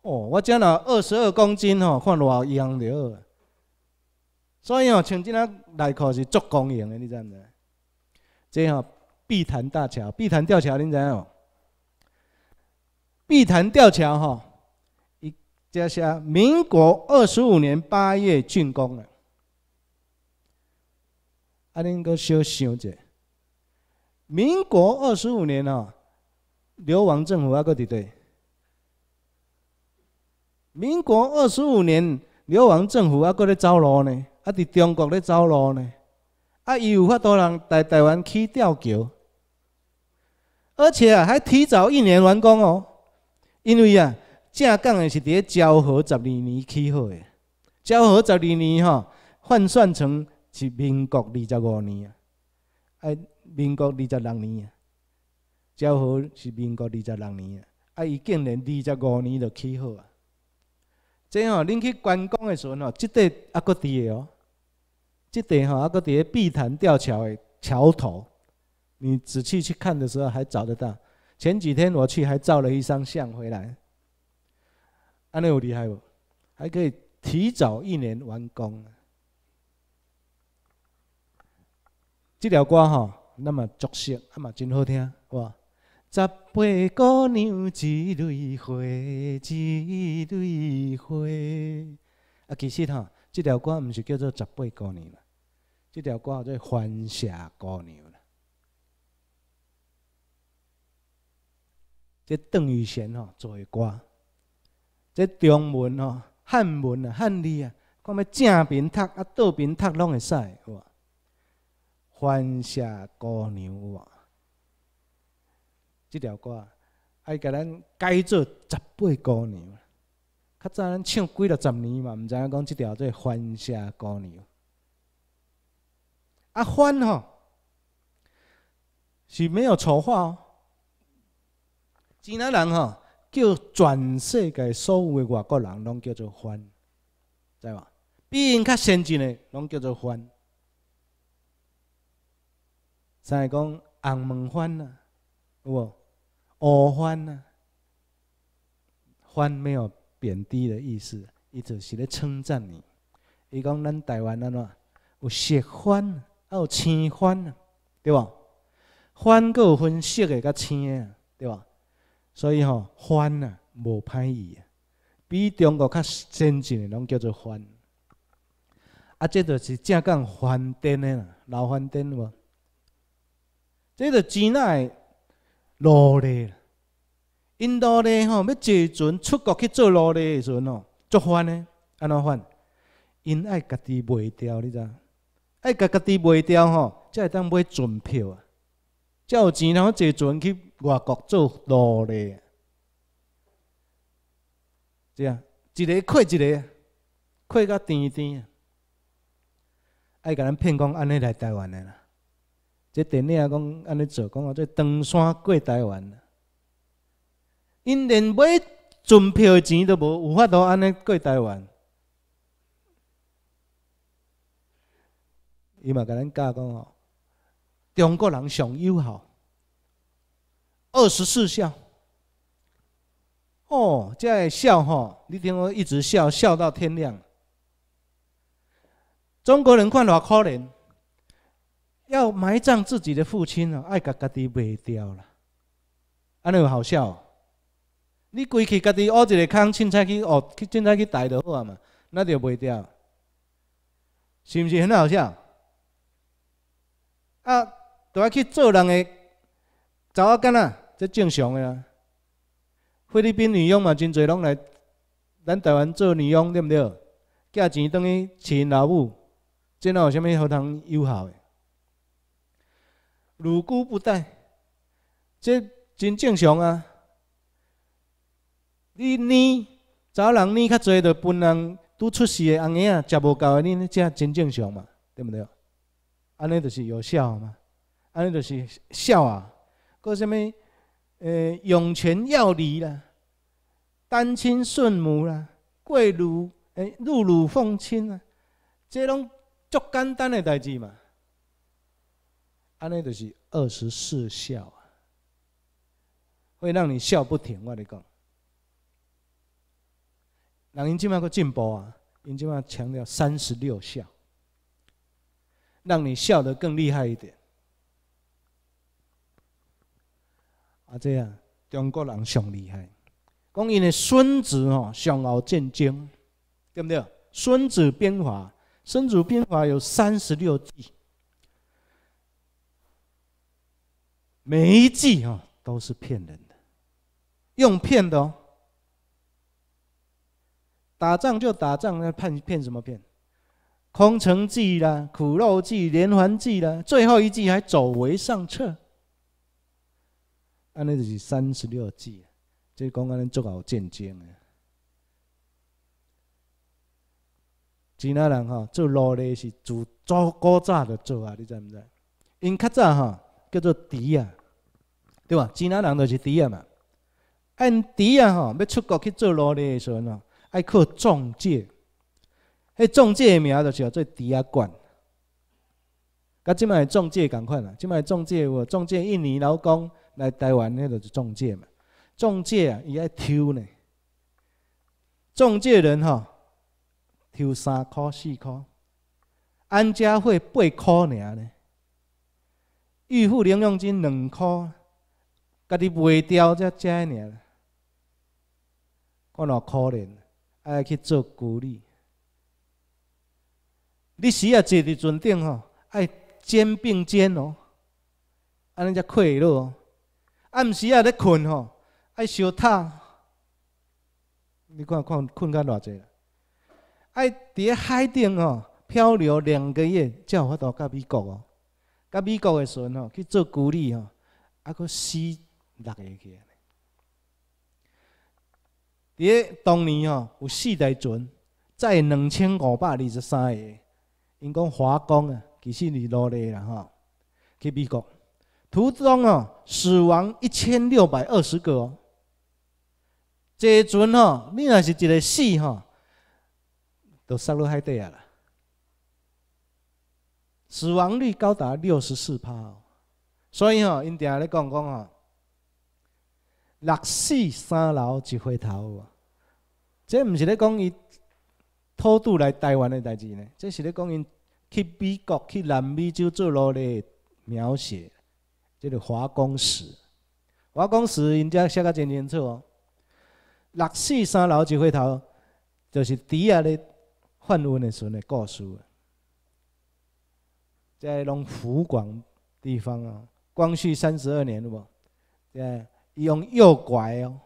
哦，我遮那二十二公斤吼，看偌样了。所以吼，穿即领内裤是足光荣的，你知毋知？即吼。碧潭大桥、碧潭吊桥，您知无？碧潭吊桥，哈，一家乡民国二十五年八月竣工了。啊，您个想想者，民国二十五年哦，流亡政府啊，搁底队？民国二十五年，流亡政府啊，搁咧走路呢？啊，伫中国咧走路呢？啊，伊有法度人在台湾起吊桥？而且啊，还提早一年完工哦，因为啊，正港的是伫咧交河十二年起好的，昭和十二年吼，换算成是民国二十五年啊，啊，民国二十六年啊，昭和是民国二十六年啊，啊，伊竟然二十五年就起好啊，即吼，恁去观光的时阵吼，即块啊搁伫的哦，即块吼啊搁伫咧碧潭吊桥的桥头。你仔细去看的时候，还找得到。前几天我去还照了一张相回来，安尼有厉害不？还可以提早一年完工。这条歌哈，那么熟悉，那么真好听。哇，十八姑娘一蕊花，一蕊花。啊，其实哈，这条歌毋是叫做十八姑娘，这条歌叫做《番笑姑娘》。这邓玉贤吼做的歌，这中文吼、汉文啊、汉字啊，看要正边读啊，倒边读拢会使，好无？欢夏歌牛啊，即条歌爱给咱改做十八姑娘，较早咱唱几落十年嘛，毋知影讲即条做欢谢姑娘。啊，欢吼是没有丑化哦。闽南人哦，叫全世界所有的外国人拢叫做“番”，知无？比因较先进的拢叫做“番”。个讲红门番呐，有无？乌番呐？“番”没有贬低的意思，伊就是咧称赞你。伊讲咱台湾安怎有色番，还有青番呐，对吧？番佫有分色的，甲青的，对吧？所以吼，翻啊，无歹意啊，比中国较先进诶，拢叫做翻。啊，这就是正港翻店诶啦，老贩店无？这着真爱努力。印度咧吼，要坐船出国去做奴隶诶时阵哦，做翻诶，安怎翻？因爱家己卖掉，你知？爱家家己卖掉吼，才会当买船票啊。才有钱通坐船去。外国做奴隶。对啊，一个亏一个，亏到天天，爱甲咱骗讲安尼来台湾的啦，即电影讲安尼做，讲哦，做登山过台湾，因连买船票钱都无，有法度安尼过台湾？伊嘛甲咱教讲，中国人上友好。二十四孝。哦，在孝哈！你听我一直笑笑到天亮。中国人看偌可怜，要埋葬自己的父亲哦，爱家家己卖掉啦，安尼有好笑。哦？你规去家己挖一个坑，凊彩去哦，凊彩去抬就好啊嘛，那就卖掉，是毋是很好笑？啊，都要去做人的，做阿干哪？这正常的啊！菲律宾女佣嘛，真侪拢来咱台湾做女佣，对不对？寄钱等于娶老母，这哪有啥物好同有效的？如姑不带，这真正常啊！你你找人你较侪，就本人拄出世的阿爷食无够的，你呢？这真正常嘛？对不对？安尼就是有效嘛？安尼就是笑啊！搁啥物？呃，涌泉要离啦，单亲顺母啦，跪乳，哎，乳乳奉亲啊，这拢足简单嘅代志嘛，安尼就是二十四孝啊，会让你笑不停。我哋讲，人因今麦个进步啊，因即麦强调三十六孝，让你笑得更厉害一点。啊，这样中国人上厉害，讲因为孙子哦上奥见争，对不对？孙子兵法，孙子兵法有三十六计，每一计哦都是骗人的，用骗的哦。打仗就打仗，那骗骗什么骗？空城计啦，苦肉计，连环计啦，最后一计还走为上策。安尼就是三十六计即讲安尼做够战争诶。钱纳人吼做奴隶是自早古早著做啊，你知毋知？因较早吼叫做猪啊，对吧？钱纳人著是猪啊嘛。因猪啊吼要出国去做奴隶诶时阵吼，爱靠中介，迄中介诶名著是做猪啊馆。甲即摆中介共款啊，即摆中介有中介印尼劳工。来台湾，迄个就中介嘛，中介啊，伊爱抽呢，中介人哦，抽三箍四箍，安家费八箍尔呢，预付零用金两箍，家己卖掉才加尔，看偌可怜，爱去做鼓励。你时啊坐伫船顶吼，爱肩并肩哦，安尼才快乐哦。暗时啊，咧困吼，爱烧塔，你看看困到偌济啦？爱伫咧海顶吼漂流两个月，才有法度到美国哦。到美国的时阵吼去做鼓励吼，啊，佫死六个去。伫咧当年吼，有四台船载两千五百二十三个，因讲华工啊，其实你努力啦吼，去美国。途中哦，死亡一千六百二十个。这阵哦，你也是一个死哈，都塞落海底啊了。死亡率高达六十四趴，哦，所以哦，因定下咧讲讲哦，六死三老一回头啊。这毋是咧讲伊偷渡来台湾的代志呢，这是咧讲因去美国去南美洲做劳力描写。这个华工史，华工史人家写得真清楚哦。六四三楼一回头，就是底下咧泛温的时阵的故事。在拢湖广地方啊，光绪三十二年哇，伊用右拐哦，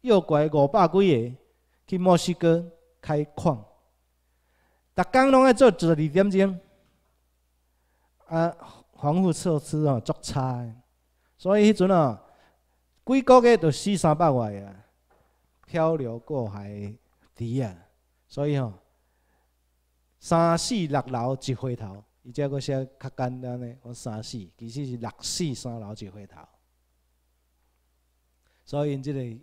右拐五百几个去墨西哥开矿，逐工拢爱做十二点钟，啊。防护措施哦足差，所以迄阵哦，几个月就死三百外啊，漂流过海堤啊，所以吼，三四六楼一回头，伊只阁写较简单嘞，我三四其实是六四三楼一回头，所以因即个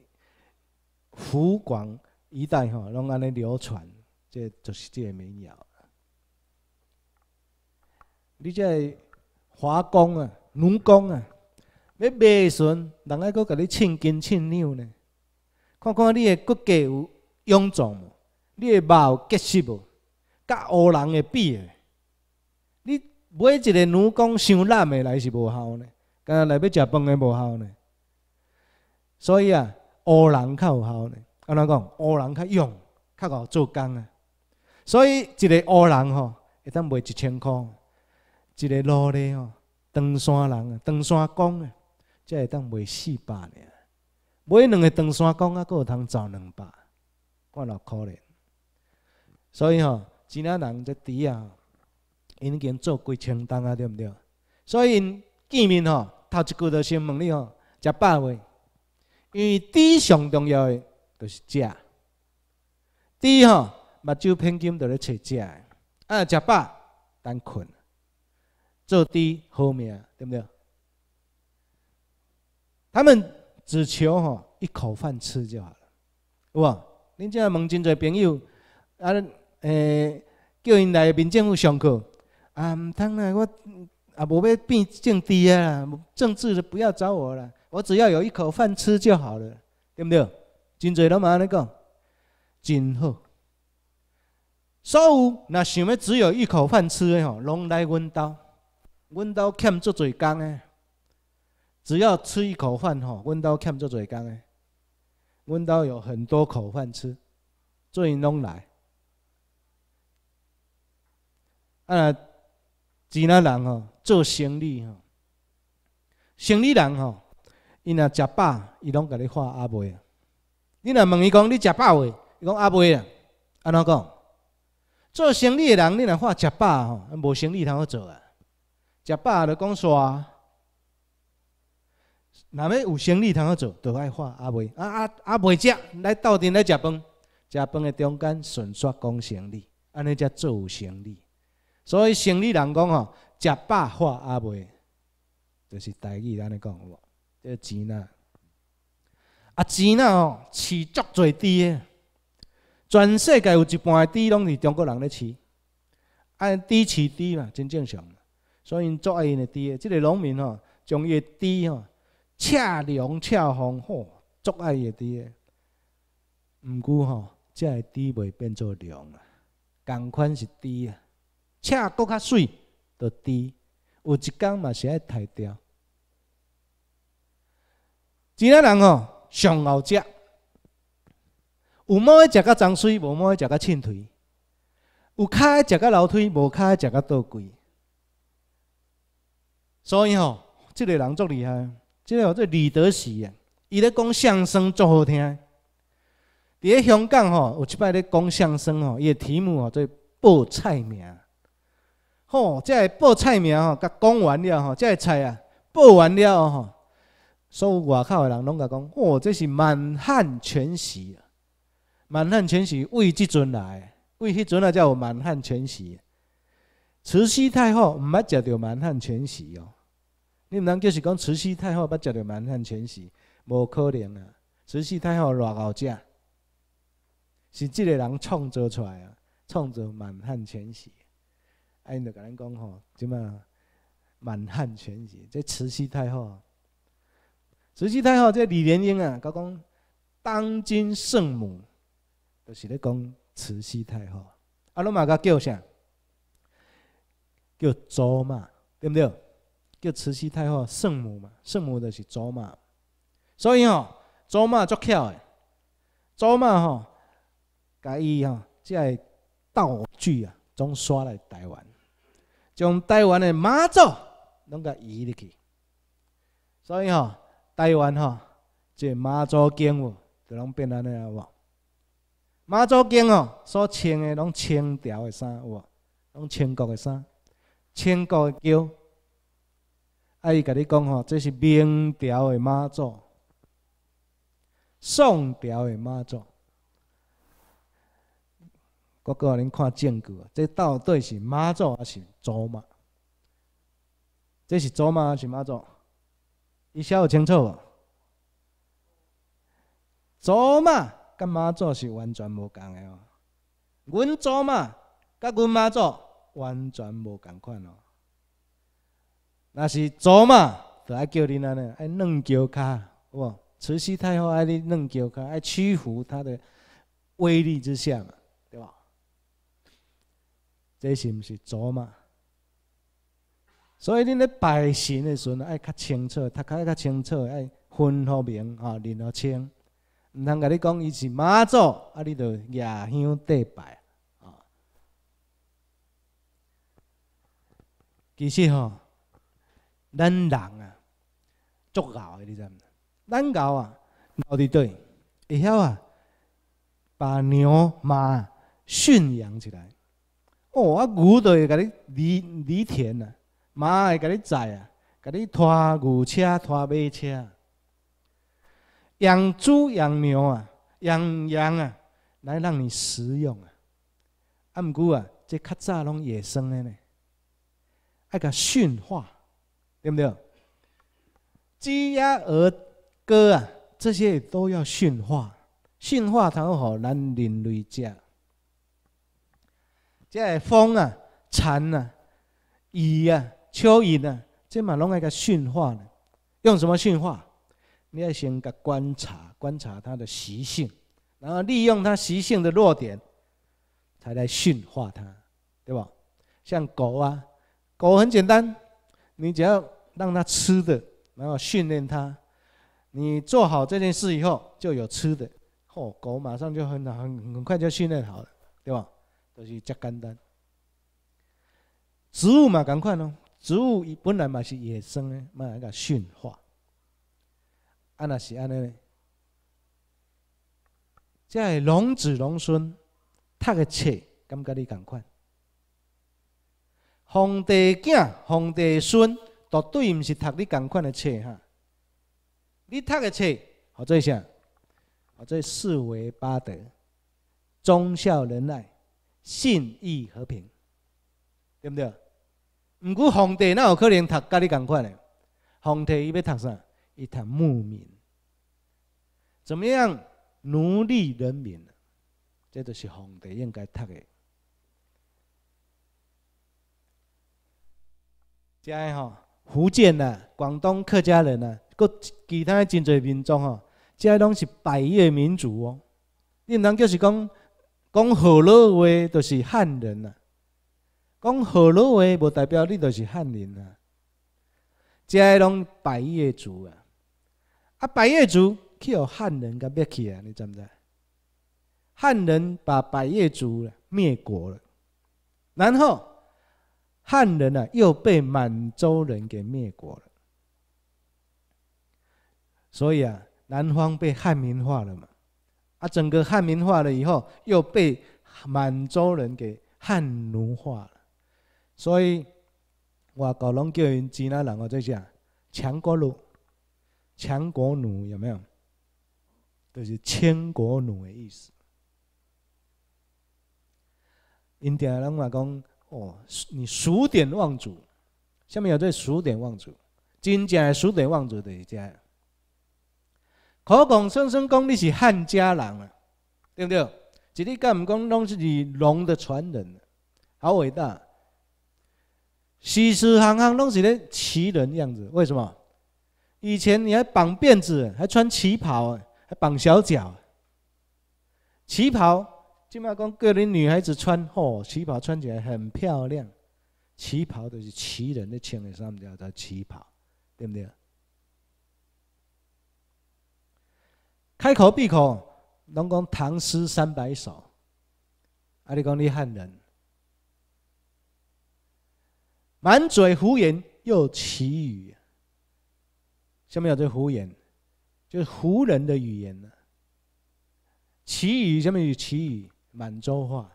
湖广一带吼，拢安尼流传，即是即个民谣。你即。华工啊，女工啊，要卖船，人爱搁给你称斤称两呢。看看你的骨骼有臃肿无，你的肉结实无，甲乌人会比诶。你买一个女工像男诶来是无效呢，啊来要食饭诶无效呢。所以啊，乌人较有效呢。安怎讲？乌人较勇，较会做工啊。所以一个乌人吼，会当卖一千块。一个路咧吼，长山人啊，长山公啊，才会当卖四百呢。买两个长山公啊，够有通赚两百，我老可怜。所以吼，只呾人只底啊，已经做归清单啊，对毋对？所以因见面吼，头一句就先问你吼，食饱未？因为猪上重要的就是食。猪吼，目睭偏金在咧找食个，啊，食饱等困。做低好命，对不对？他们只求吼一口饭吃就好了，有不？您只要问真侪朋友，啊，诶，叫因来民政府上课，啊，毋通啦，我啊，无要变政治啊，政治不要找我了，我只要有一口饭吃就好了，对不对？真侪了嘛尼讲，真好。所有若想要只有一口饭吃的吼，拢来阮兜。阮兜欠做侪工诶，只要吃一口饭吼，阮兜欠做侪工诶。阮兜有很多口饭吃，做因拢来。啊，几那人吼做生理吼，生理人吼，伊若食饱，伊拢甲你话阿妹。你若问伊讲你食饱未？伊讲阿妹啊。安怎讲？做生理的人，你若话食饱吼，无生理通好做啊。食饱了讲啊。若欲有生理通好做，就爱花阿妹，阿阿阿妹食来斗阵来食饭，食饭的中间顺属讲生理，安尼才做有生理。所以生理人讲吼，食饱花阿妹，就是大意安尼讲好无？这钱呐，啊钱呐吼，饲足最的，全世界有一半的猪拢是中国人咧饲，按猪饲猪嘛，真正常。所以作爱伊个地，即个农民吼，将伊的猪吼，赤良赤好好作爱伊的猪。毋过吼，即个猪袂变做作啊，共款是猪啊。赤搁较水都猪。有一工嘛是爱抬掉。即个人吼上好食，有某爱食个脏水，无某爱食个青腿；有脚爱食个楼梯，无脚爱食个倒柜。所以吼，这个人足厉害。这个个李德喜，伊咧讲相声足好听。伫咧香港吼，有次摆咧讲相声吼，伊个题目吼，做报菜名。吼，即个报菜名吼，甲讲完了吼，即个菜啊，报完了吼，所有外口嘅人拢甲讲，哇，这是满汉全席啊！满汉全席为即阵来，为迄阵啊，叫满汉全席。慈禧太后毋捌食着满汉全席》哦，你毋通就是讲慈禧太后不食着满汉全席》，无可能啊！慈禧太后偌贤者，是这个人创造出来啊，创造《满汉全席》。啊，你著甲咱讲吼，即嘛满汉全席》？这慈禧太后，慈禧太后这李莲英啊，高讲当今圣母，就是咧讲慈禧太后。啊，侬嘛家叫啥？叫祖嘛，对不对？叫慈禧太后圣母嘛，圣母的是祖嘛。所以吼，祖嘛足巧诶，祖嘛吼，甲伊吼，即个道具啊，总刷来台湾，将台湾的妈祖拢甲移入去。所以吼，台湾吼，即妈祖经哦，就拢变安尼无。妈祖经吼所穿诶拢清朝的衫有无？拢清国诶衫。千古的桥。阿姨，甲你讲吼，这是明朝的妈祖，宋朝的妈祖。国哥，恁看证据这到底是妈祖还是祖妈？这是祖妈还是妈祖？伊写得清楚无？祖妈跟妈祖是完全无共的哦。阮祖妈甲，阮妈祖。完全无同款哦，那是祖嘛，就爱叫你安尼，爱软脚骹，有无？慈禧太后爱你软脚骹，爱屈服他的威力之下嘛，对吧？这是毋是祖嘛？所以恁咧拜神的时阵，爱较清楚，读开较清楚，爱分好明吼，认好清。毋通甲你讲，伊是妈祖，啊，你就夜香地拜。其实吼，咱人啊，足够的，你知咪？咱类啊，牛伫队会晓啊，把牛马驯养起来。哦，啊，牛都会甲你犁犁田呐，马甲你载啊，甲你拖牛车、拖马车。养猪、养牛啊，养羊啊，来让你食用啊。啊毋过啊，这较早拢野生的呢。还个驯化，对不对？鸡鸭鹅鸽啊，这些都要驯化。驯化头好难，人类食。这风啊、蝉啊、蚁啊、蚯蚓啊，这嘛拢爱个驯化呢？用什么驯化？你要先甲观察，观察它的习性，然后利用它习性的弱点，才来驯化它，对吧？像狗啊。狗很简单，你只要让它吃的，然后训练它，你做好这件事以后就有吃的，哦，狗马上就很好，很很快就训练好了，对吧？就是这简单。植物嘛，赶快咯，植物本来嘛是野生的，慢慢个驯化。安那是安呢？在龙子龙孙，他的切，感觉你赶快。皇帝囝、皇帝孙绝对，毋是读你共款的册哈。你读的册，学做啥？学做四维八德：忠孝仁爱、信义和平，对毋对？毋过皇帝哪有可能读甲你共款的。皇帝伊要读啥？伊读牧民。怎么样？奴隶人民，这都是皇帝应该读的。即个吼，福建呐、广东客家人呐，佮其他真侪民族吼，即个拢是百越民族哦。你人就是讲讲河洛话，就是汉人呐。讲河洛话无代表你就是汉人呐。即个拢百越族啊，啊百越族去互汉人佮灭去啊？你知毋知？汉人把百越族灭国了，然后。汉人呢又被满洲人给灭国了，所以啊，南方被汉民化了嘛，啊，整个汉民化了以后又被满洲人给汉奴化了，所以，我国龙叫人知那两个在讲强国奴，强国奴有没有？就是千国奴的意思。因爹人话讲。哦，你数典忘祖，下面有在数典忘祖。今家数典忘祖的一家，口口声声讲你是汉家人啊，对不对？一日干唔讲拢是你龙的传人，好伟大！嘻嘻行行拢是咧奇人样子。为什么？以前你还绑辫子，还穿旗袍，还绑小脚，旗袍。即嘛讲个人女孩子穿哦，旗袍穿起来很漂亮。旗袍就是旗人的穿的衫，叫旗袍，对不对？开口闭口拢讲唐诗三百首，啊，你讲你汉人，满嘴胡言又旗语。什么叫这胡言？就是胡人的语言呢。旗语什么有旗语？满洲话，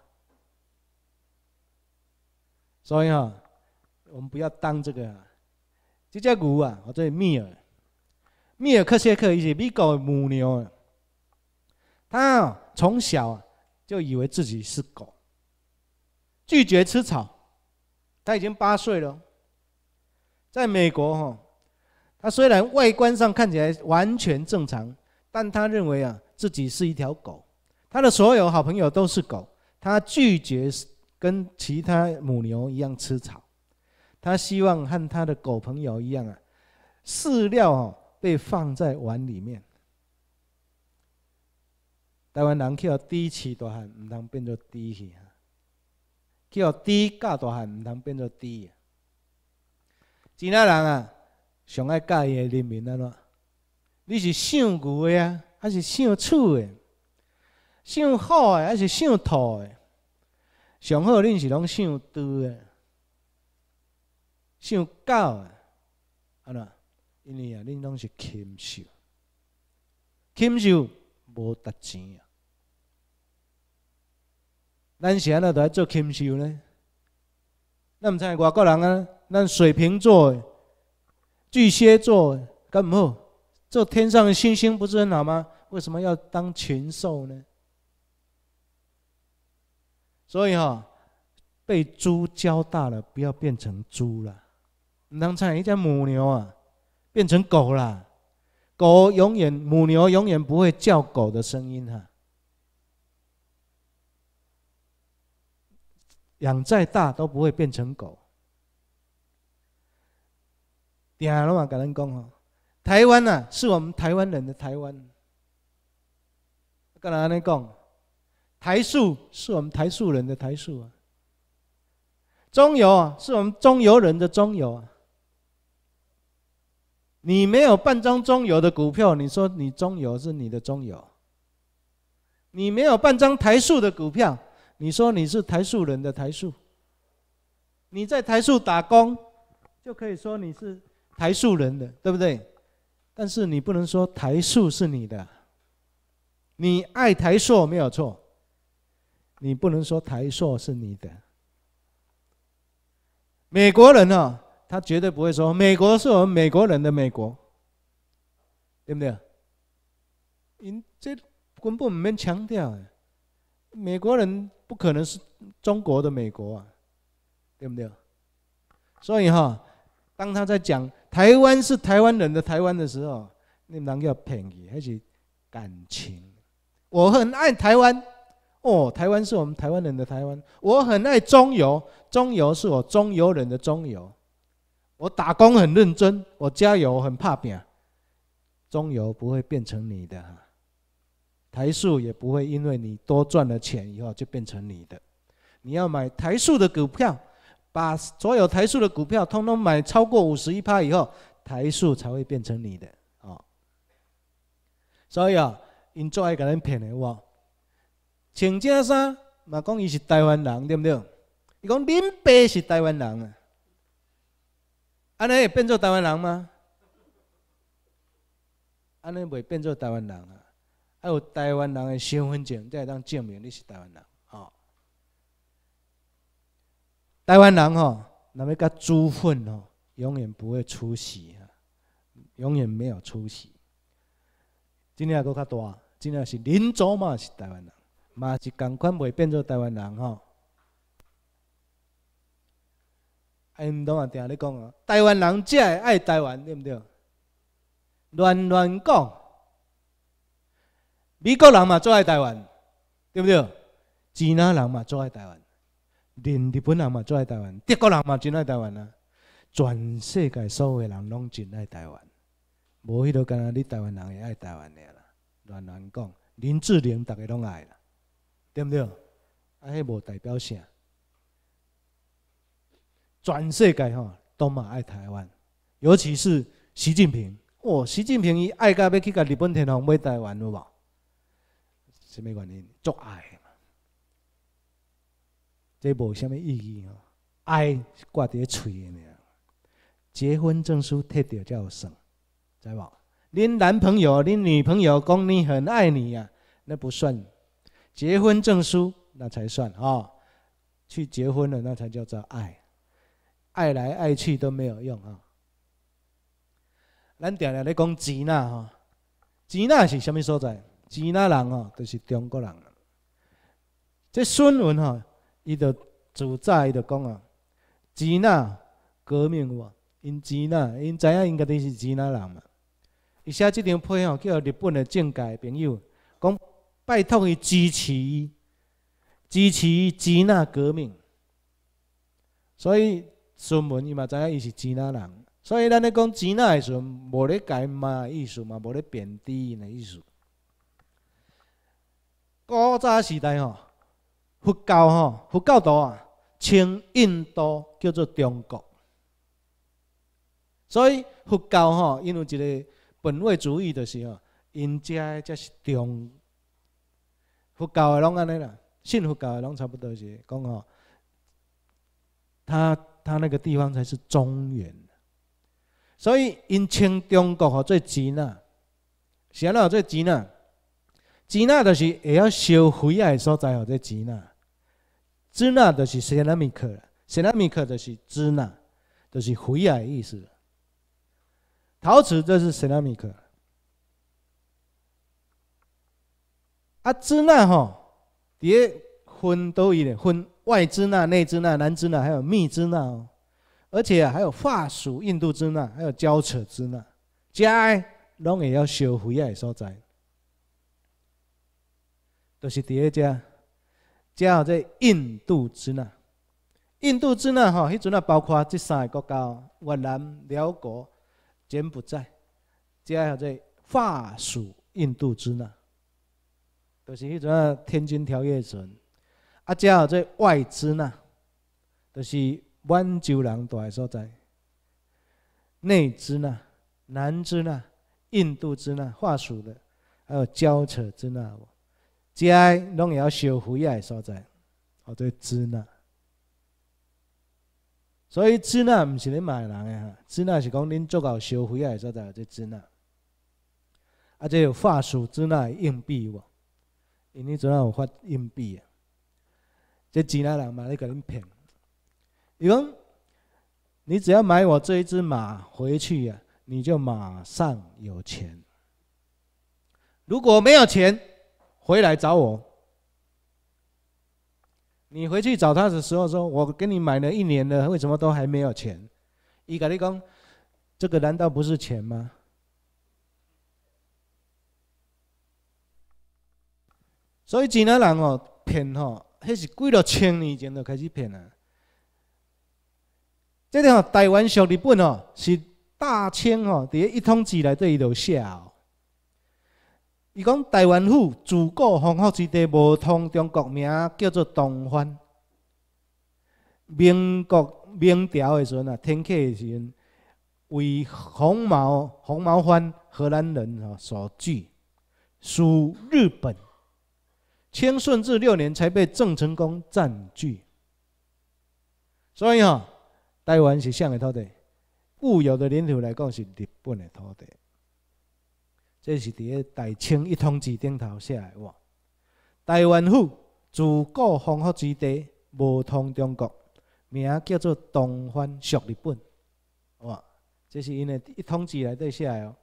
所以哈，我们不要当这个。这家牛啊，我者密尔，密尔克谢克也是美国母牛。他从小就以为自己是狗，拒绝吃草。他已经八岁了，在美国哈，他虽然外观上看起来完全正常，但他认为啊，自己是一条狗。他的所有好朋友都是狗。他拒绝跟其他母牛一样吃草，他希望和他的狗朋友一样啊，饲料哦被放在碗里面。台湾人叫低起大汉，唔通变做低起啊？叫低教大汉，唔通变做低啊？吉纳人啊，上爱教伊的人民安怎？你是想的啊，还是想的？想好诶，还是想土诶？上好恁是拢想猪诶，想狗诶，安那？因为啊，恁拢是禽兽，禽兽无值钱啊！咱现在伫做禽兽呢？咱唔像外国人啊，咱水瓶座、巨蟹座，敢毋好？做天上星星不是很好吗？为什么要当禽兽呢？所以哈，被猪教大了，不要变成猪了。你当看一家母牛啊，变成狗了。狗永远母牛永远不会叫狗的声音哈。养再大都不会变成狗。听了嘛，跟人讲哦，台湾呢，是我们台湾人的台湾。跟哪里讲？台塑是我们台塑人的台塑啊，中油啊是我们中油人的中油啊。你没有半张中油的股票，你说你中油是你的中油；你没有半张台塑的股票，你说你是台塑人的台塑。你在台塑打工就可以说你是台塑人的，对不对？但是你不能说台塑是你的，你爱台塑没有错。你不能说台硕是你的。美国人啊，他绝对不会说美国是我们美国人的美国，对不对啊？因这根本没强调，美国人不可能是中国的美国啊，对不对？所以哈，当他在讲台湾是台湾人的台湾的时候，你们要偏移还是感情？我很爱台湾。哦，台湾是我们台湾人的台湾，我很爱中油，中油是我中油人的中油，我打工很认真，我加油很怕扁，中油不会变成你的，台塑也不会因为你多赚了钱以后就变成你的，你要买台塑的股票，把所有台塑的股票通通买超过五十一趴以后，台塑才会变成你的哦。所以啊，因做爱给人骗的我。穿正衫，嘛讲伊是台湾人，对毋对？伊讲恁爸是台湾人啊，安尼会变做台湾人吗？安尼袂变做台湾人啊？要有台湾人的身份证，才当证明你是台湾人吼，台湾人吼，那么个猪分吼，永远不会出席啊，永远没有出席。今年阿哥较大，今年是林祖嘛是台湾人。嘛是同款，未变做台湾人吼。印度也听你讲哦，台湾人只爱台湾，对毋对？乱乱讲。美国人嘛最爱台湾，对毋对？加拿人嘛最爱台湾，连日本人嘛最爱台湾，德国人嘛真爱台湾啊！全世界所有人拢真爱台湾，无迄条敢若你台湾人也爱台湾啦，乱乱讲。林志玲，逐个拢爱啦。对不对？啊，迄无代表啥？全世界吼都嘛爱台湾，尤其是习近平。哦，习近平伊爱到要去甲日本天皇买台湾，有无？什物原因？足爱嘛？这无什物意义吼，爱挂伫嘴诶呢？结婚证书摕掉才有算，知无？恁男朋友、恁女朋友讲你很爱你啊，那不算。结婚证书那才算啊，去结婚了那才叫做爱，爱来爱去都没有用啊。咱定定咧讲吉纳哈，吉纳是虾米所在？吉纳人哦，就是中国人。这孙文哈，伊就宰伊就讲啊，吉纳革命哇，因吉纳因知影应该都是吉纳人嘛。写且这张批哦，叫日本的政界朋友。拜托，伊支持、支持、支那革命，所以孙文伊嘛知影伊是支那人，所以咱咧讲支那时，无咧改骂意思嘛，无咧贬低伊的意思。古早时代吼，佛教吼，佛教徒啊，称印度叫做中国，所以佛教吼，因为一个本位主义就是吼，因遮才是中。佛教的拢安那啦，信佛教的拢差不多是讲哦，他他那个地方才是中原所以因称中国号做支那，希腊号做支那，支那就是会晓烧火的所在号做支那，支那就是西 e r 克，m i c c e 就是支那，就是火的意思，陶瓷就是西 e r 克。啊，支那吼，迭分都一点分，外支那、内支那、南支那，还有密支那，哦。而且还有法属印度支那，还有交扯支那，这拢也要修回诶所在。都是迭只，加好在印度支那，印度支那吼，迄阵啊包括这三个国家：哦：越南、辽国、柬埔寨，加好在法属印度支那。就是迄阵啊，天津条约城，啊，加有这外资呐，就是满洲人住的所在。内资呐，南资呐，印度资呐，华属的，还有交扯资呐，加拢也有烧灰个所在，哦，这资呐。所以资呐不是恁买人个哈，资呐是讲恁做搞烧灰个所在，这资呐。啊，这有华属资呐硬币哇。你让我发硬币啊，这几那两马你可能骗。伊讲，你只要买我这一只马回去呀，你就马上有钱。如果没有钱，回来找我。你回去找他的时候说，我给你买了一年了，为什么都还没有钱？伊个你讲，这个难道不是钱吗？所以，钱呐人哦骗吼，迄是几落千年前就开始骗啊。即个吼，台湾属日本哦，是大清吼，伫一统志内底伊就写哦。伊讲台湾府，自古丰富之地，无通中国名，叫做东番。民国明朝的时阵啊，天启的时阵，为红毛红毛番荷兰人哦所据，属日本。清顺治六年才被郑成功占据，所以哈，台湾是向的土地，固有的领土来讲是日本的土地，这是伫在大清一统志顶头写来哇。台湾府自古荒服之地，无通中国，名叫做东番属日本，哇，这是因为一统志来底写哦。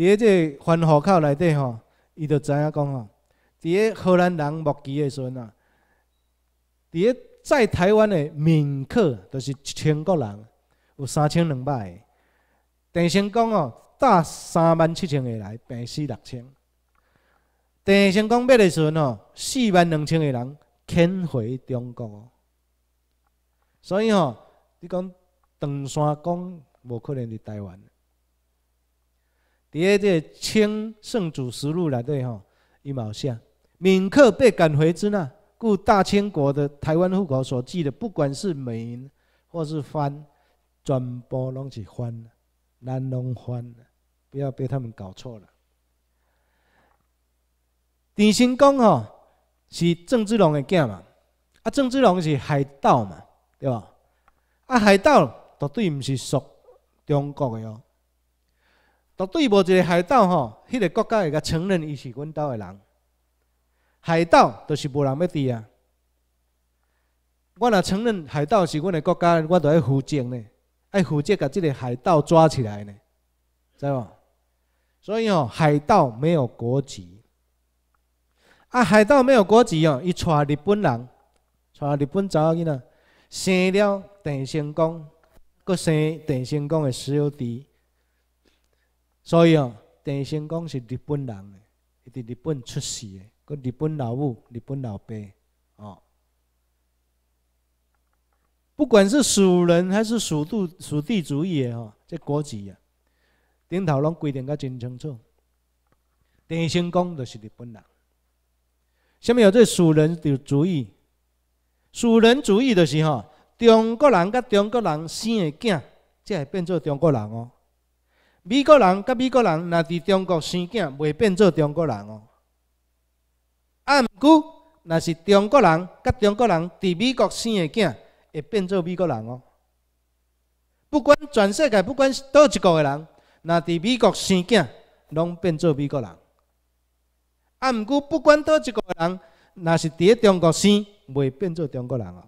伫咧个换户口内底吼，伊就知影讲吼，伫咧荷兰人目击的时阵啊，伫咧在台湾的闽客就是七千个人，有三千两百个。郑成功哦，带三万七千个来，病死六千。郑成功灭的时阵哦，四万两千个人迁回中国。所以吼，你讲唐山讲无可能伫台湾。伫下这《清圣祖实录》来对吼，一毛线，闽客被赶回之呢？故大清国的台湾户口所记的，不管是闽或是番，全部拢起番，南拢番，不要被他们搞错了。郑成功吼是郑芝龙的囝嘛，啊，郑芝龙是海盗嘛，对吧？啊，海盗绝对毋是属中国的哦。绝对无一个海盗吼，迄个国家会甲承认伊是阮岛的人。海盗就是无人要治啊！我若承认海盗是阮的国家，我都要负责呢，要负责甲这个海盗抓起来呢，知无？所以吼，海盗没有国籍。啊，海盗没有国籍哦！伊抓日本人，抓日本某囡仔，生了郑成功，佮生郑成功的小弟。所以哦，地星宫是日本人，伫日本出世嘅，个日本老母、日本老爸，哦，不管是属人还是属地、属地主义业哦，这国籍啊，顶头拢规定个真清楚。地星宫就是日本人。下面有这属人主义，属人主义的时哦，中国人甲中国人生嘅囝，才会变做中国人哦。美国人甲美国人，若伫中国生囝，袂变做中国人哦。啊，毋过若是中国人甲中国人伫美国生的囝，会变做美国人哦。不管全世界，不管倒一个的人，若伫美国生囝，拢变做美国人。啊，毋过不管倒一个个人，若是伫中国生，袂变做中国人哦。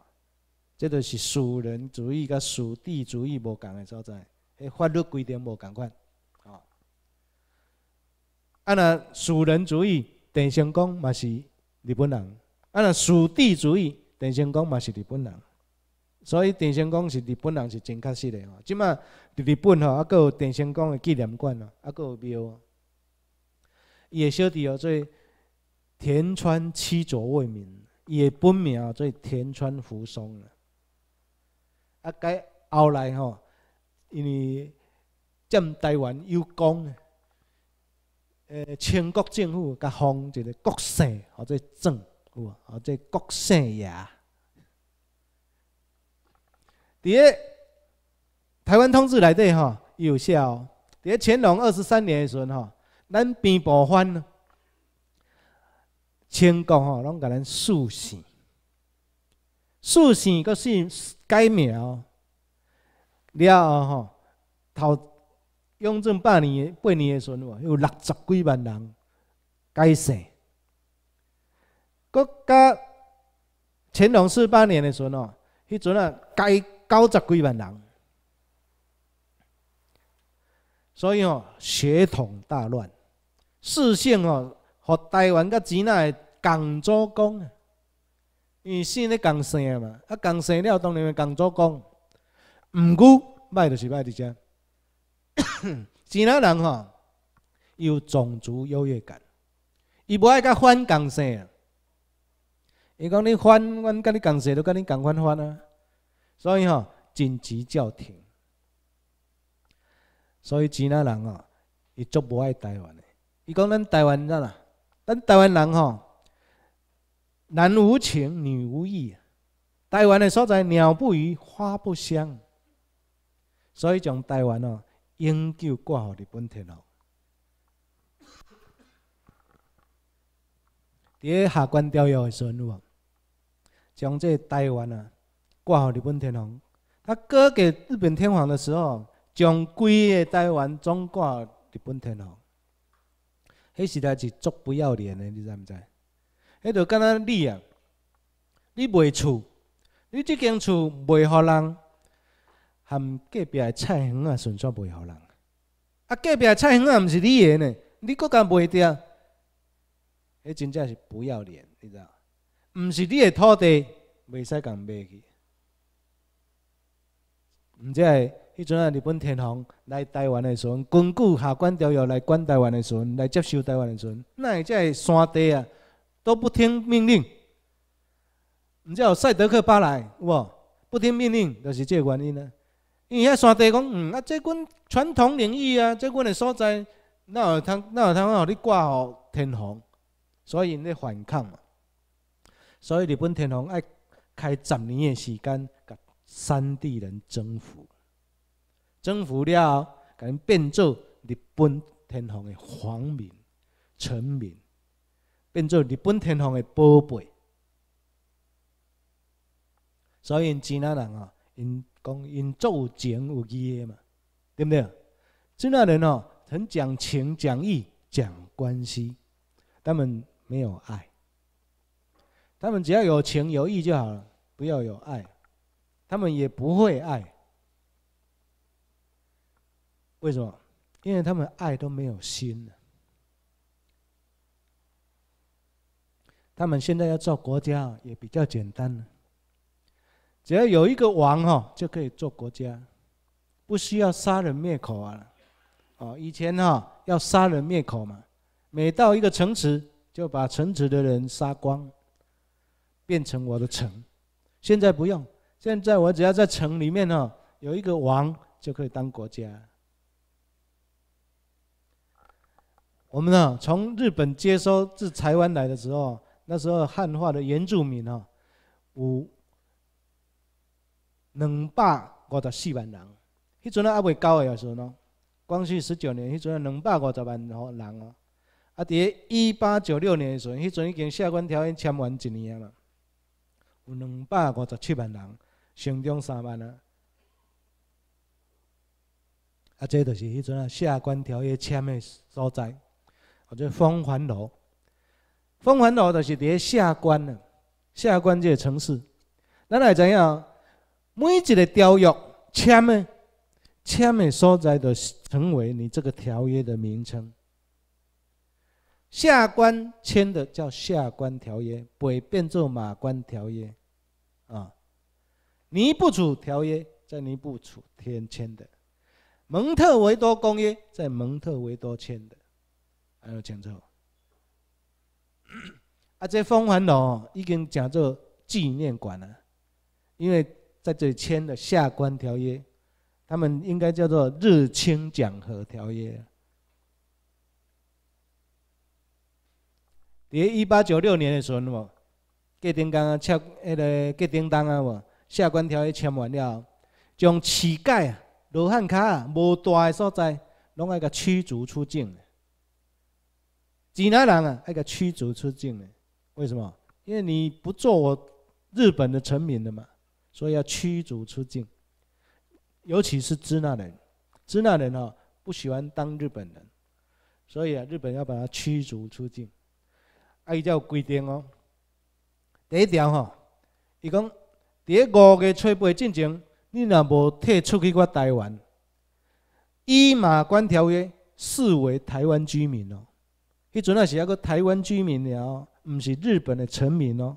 这就是属人主义甲属地主义无共的所在，迄法律规定无共款。啊！那属人主义，邓成功嘛是日本人；啊那属地主义，邓成功嘛是日本人。所以，邓成功是日本人是正确实的吼，即马日本吼，啊，个有邓成功的纪念馆咯，啊，个有庙。伊的小弟叫做田川七左卫民，伊的本名叫田川福松。啊，该后来吼，因为战败完有功。诶，清国政府甲封一个国姓或者省，有无？或者国姓也。伫个台湾通志内底吼，有写哦。伫个乾隆二十三年诶时阵吼，咱边堡番，清国吼拢甲咱赐姓，赐姓阁姓改名了后吼，头。雍正八年、八年的时候，有六十几万人改姓；国家乾隆四八年的时候哦，迄阵啊改九十几万人，所以哦血统大乱，四姓哦和台湾甲前下港祖公，因为生咧共姓嘛，啊共姓了当然会港祖公，毋过歹就是歹伫遮。吉 纳人吼、哈有种族优越感，伊无爱甲反共涉伊讲你反，阮甲你共涉都甲你共反反啊。所以哈紧急叫停。所以吉纳人哦，伊足无爱台湾的。伊讲咱台湾呐，咱台湾人吼男无情女无义，台湾的所在鸟不语花不香，所以讲台湾哦。永久挂予日本天皇。伫下关调砦的时阵，将这台湾啊挂予日本天皇。他割给日本天皇的时候，将规个台湾总挂日本天皇。迄时代是足不要脸的，你知毋知？迄就敢那你啊，你卖厝，你即间厝卖予人。含隔壁的菜园啊，顺续卖互人。啊，隔壁的菜园啊，毋是你的呢？你国敢卖掉，迄真正是不要脸，你知道？毋是你的土地，袂使共卖去。毋知会迄阵啊，日本天皇来台湾的时阵，根据下关条约来管台湾的时阵，来接收台湾的时阵，那只个山地啊，都不听命令。毋有赛德克巴莱，无？不听命令就是这原因啊。因遐山地讲，嗯，啊，即阮传统领域啊，即阮的所在，哪有通，哪有通，互你挂号天皇，所以因咧反抗嘛。所以日本天皇爱开十年的时间，甲山地人征服，征服了，甲变做日本天皇的皇民、臣民，变做日本天皇的宝贝。所以吉纳人啊。因讲因做情有义嘛，对不对？这那人哦，很讲情讲义讲关系，他们没有爱，他们只要有情有义就好了，不要有爱，他们也不会爱。为什么？因为他们爱都没有心了。他们现在要造国家也比较简单了。只要有一个王哈，就可以做国家，不需要杀人灭口啊！哦，以前哈要杀人灭口嘛，每到一个城池就把城池的人杀光，变成我的城。现在不用，现在我只要在城里面哈有一个王就可以当国家。我们呢，从日本接收至台湾来的时候，那时候汉化的原住民哦，五。两百五十四万人，迄阵啊还未到个时阵咯。光绪十九年，迄阵啊，两百五十万人哦。啊，伫一八九六年时阵，迄阵已经《下关条约》签完一年啊嘛，有两百五十七万人，成长三万啊。啊，即就是迄阵啊《下关条约》签的所在，或者风环楼。风环楼就是伫下关啊，下关这个城市。咱来怎样？每一个条约签的签的所在的成为你这个条约的名称。下关签的叫下关条约，北变作马关条约，啊，尼布楚条约在尼布楚天签的，蒙特维多公约在蒙特维多签的，还有清楚？啊，这丰和楼已经讲做纪念馆了，因为。在这里签的《下关条约》，他们应该叫做《日清讲和条约》。在一八九六年的时候，无芥丁刚啊，签那个芥丁东啊，无下关条约签完了，将乞丐啊、罗汉卡啊、无大的所在，拢要个驱逐出境。济南人啊？那个驱逐出境的，为什么？因为你不做我日本的臣民的嘛。所以要驱逐出境，尤其是支那人。支那人哦，不喜欢当日本人，所以啊，日本要把它驱逐出境。哎，伊叫规定哦。第一条哦，伊讲：第一五个七倍进前，你若无退出去，我台湾《伊马关条约》视为台湾居民哦。迄阵也是啊个台湾居民了，哦，毋是日本的臣民哦。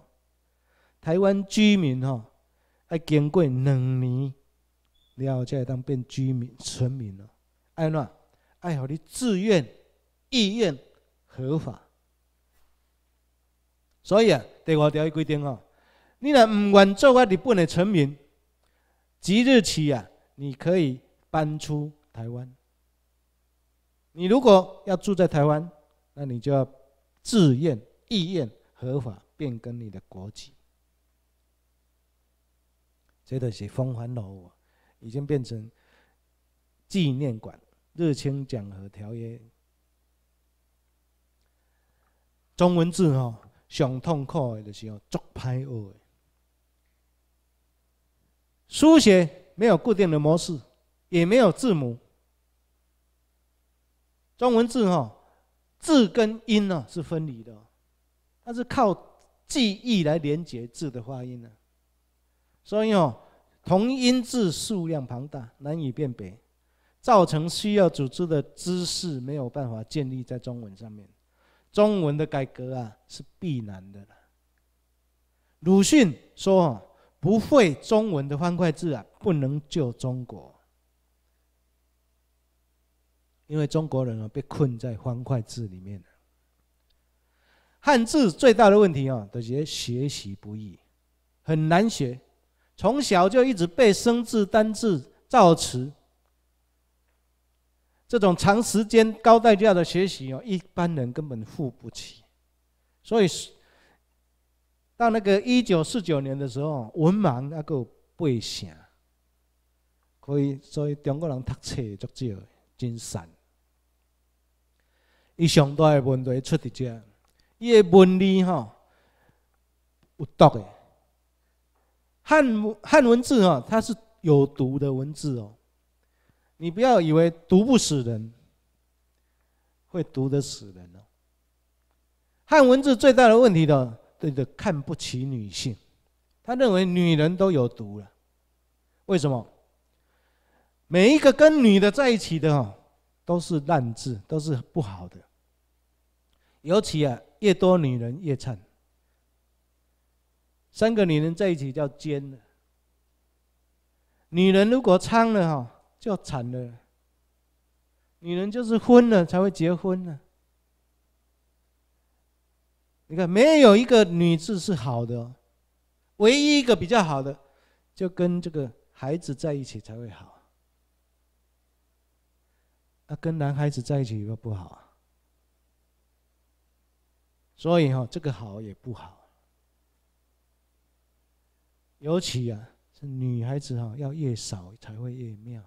台湾居民哦。爱经过两年，了再当变居民、村民了。安怎？爱让你自愿、意愿、合法。所以啊，第五条伊规定哦，你若唔愿做我日本的村民，即日起啊，你可以搬出台湾。你如果要住在台湾，那你就要自愿、意愿、合法变更你的国籍。这个是丰桓楼，已经变成纪念馆。日清讲和条约，中文字吼上痛苦的就是用竹排学的。书写没有固定的模式，也没有字母。中文字吼字跟音呢是分离的，它是靠记忆来连接字的发音啊。所以哦，同音字数量庞大，难以辨别，造成需要组织的知识没有办法建立在中文上面。中文的改革啊，是必然的鲁迅说：“不会中文的方块字啊，不能救中国。”因为中国人啊，被困在方块字里面了。汉字最大的问题啊，就是学习不易，很难学。从小就一直背生字、单字、造词。这种长时间、高代价的学习哦，一般人根本付不起。所以到那个一九四九年的时候，文盲那个背啥？所以所以中国人读册足少，真惨。伊上大的问题出伫遮，伊的文理吼，有毒个。汉汉文字啊，它是有毒的文字哦。你不要以为毒不死人，会毒得死人哦。汉文字最大的问题呢，对的，看不起女性，他认为女人都有毒了。为什么？每一个跟女的在一起的哦，都是烂字，都是不好的。尤其啊，越多女人越惨。三个女人在一起叫奸女人如果娼了哈，就惨了。女人就是婚了才会结婚呢。你看，没有一个女子是好的，唯一一个比较好的，就跟这个孩子在一起才会好。啊，跟男孩子在一起又不好。所以哈，这个好也不好。尤其啊，是女孩子哈，要越少才会越妙。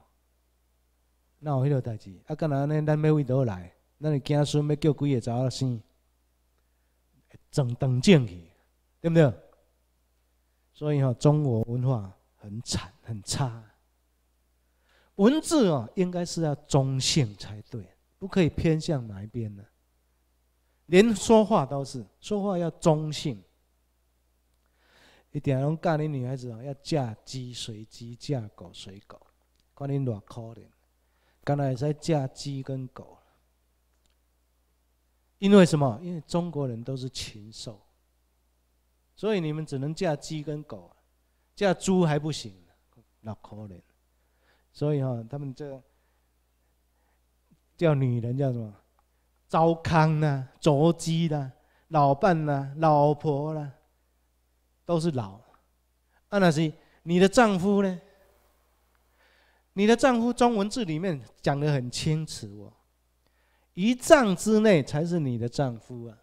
那我迄条代志，阿干哪那单位都来，那的子孙要叫几个查某生，整当正去，对不对？所以哈，中国文化很惨很差。文字啊，应该是要中性才对，不可以偏向哪一边呢？连说话都是说话要中性。一定拢嫁恁女孩子哦，要嫁鸡随鸡，嫁狗随狗，看你偌可怜，干哪会使嫁鸡跟狗？因为什么？因为中国人都是禽兽，所以你们只能嫁鸡跟狗，嫁猪还不行，那可怜。所以哈，他们这叫女人叫什么？糟糠啊，卓鸡啦，老板啊，老婆啦。都是老，安那是你的丈夫呢？你的丈夫，中文字里面讲得很清楚哦，一丈之内才是你的丈夫啊，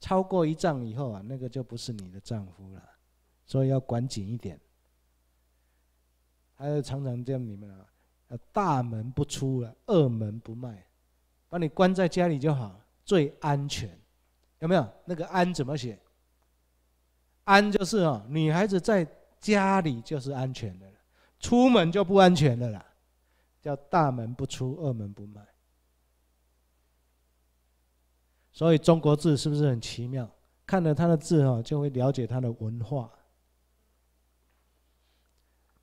超过一丈以后啊，那个就不是你的丈夫了，所以要管紧一点。还有常常教你们啊，大门不出，二门不迈，把你关在家里就好，最安全。有没有那个安怎么写？安就是哦，女孩子在家里就是安全的了，出门就不安全的啦，叫大门不出，二门不迈。所以中国字是不是很奇妙？看了他的字哦，就会了解他的文化。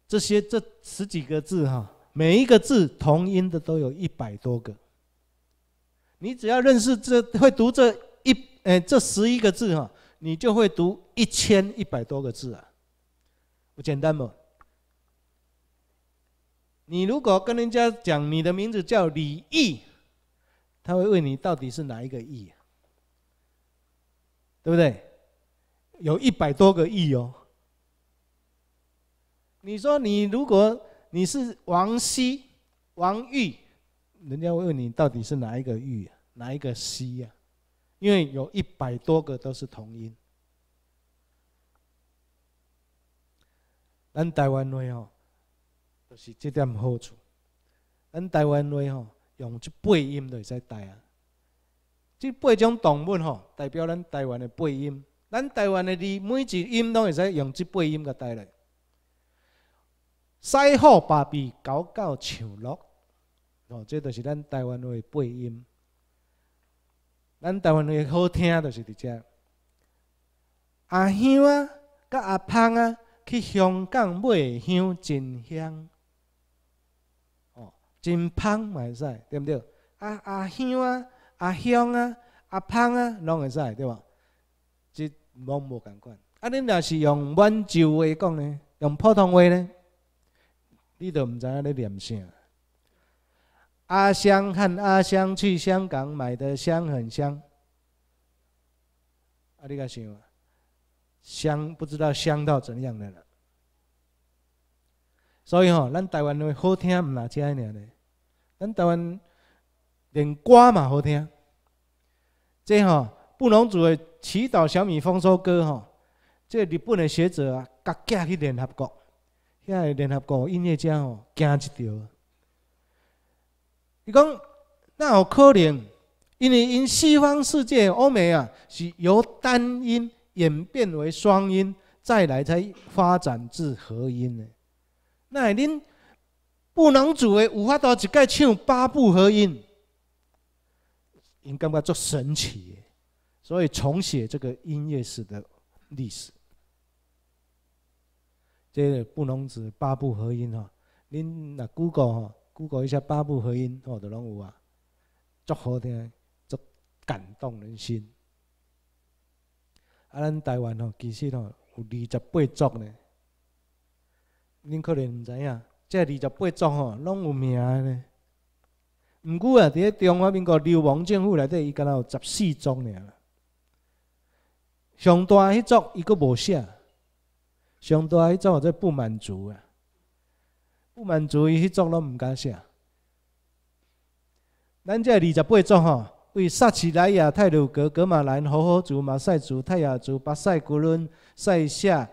这些这十几个字哈，每一个字同音的都有一百多个。你只要认识这会读这一哎这十一个字哈，你就会读。一千一百多个字啊，不简单吗？你如果跟人家讲你的名字叫李毅，他会问你到底是哪一个毅啊？对不对？有一百多个亿哦。你说你如果你是王熙、王玉，人家会问你到底是哪一个玉啊？哪一个熙呀？因为有一百多个都是同音。咱台湾话吼，就是即点好处。咱台湾话吼，用即背音会使带啊。即八种动物吼，代表咱台湾的背音。咱台湾的字，每一音拢会使用即背音甲带来。狮虎、八比狗狗、长乐，哦，这就是咱台湾话的背音。咱台湾话好听，就是伫遮。阿香啊，甲阿芳啊。去香港买香，真香哦，真香会使，对毋对？啊啊香啊啊香啊啊香啊，拢会使对无？即拢无共款。啊，恁若是用温州话讲呢，用普通话呢，你都毋知影咧念啥。阿香和阿香去香港买的香很香，啊，哩个想。香不知道香到怎样的了，所以吼，咱台湾的好听唔拿钱了咱台湾连歌嘛好听，即吼布农族的祈祷小米丰收歌吼，即日本的学者啊，个个去联合国，遐个联合国音乐家吼惊一跳。伊讲那有可能，因为因西方世界欧美啊是由单音。演变为双音，再来才发展至合音呢。那您不能组的，无法到一概唱八部合音，应干嘛做神奇？所以重写这个音乐史的历史。这个不能组八部合音哈，您那 Google 哈，Google 一下八部合音，吼，都人有啊，作好听，作感动人心。啊，咱台湾吼，其实吼有二十八族呢。恁可能毋知影，这二十八族吼，拢有名呢。毋过啊，咧中华民国流氓政府内底，伊敢若有十四族呢。上大迄族伊阁无写，上大迄族或者不满足啊，不满足伊迄族拢毋敢写。咱这二十八族吼。为萨奇莱亚、泰鲁格、格马兰、豪豪族、马赛族、泰雅族、巴塞古伦、塞夏、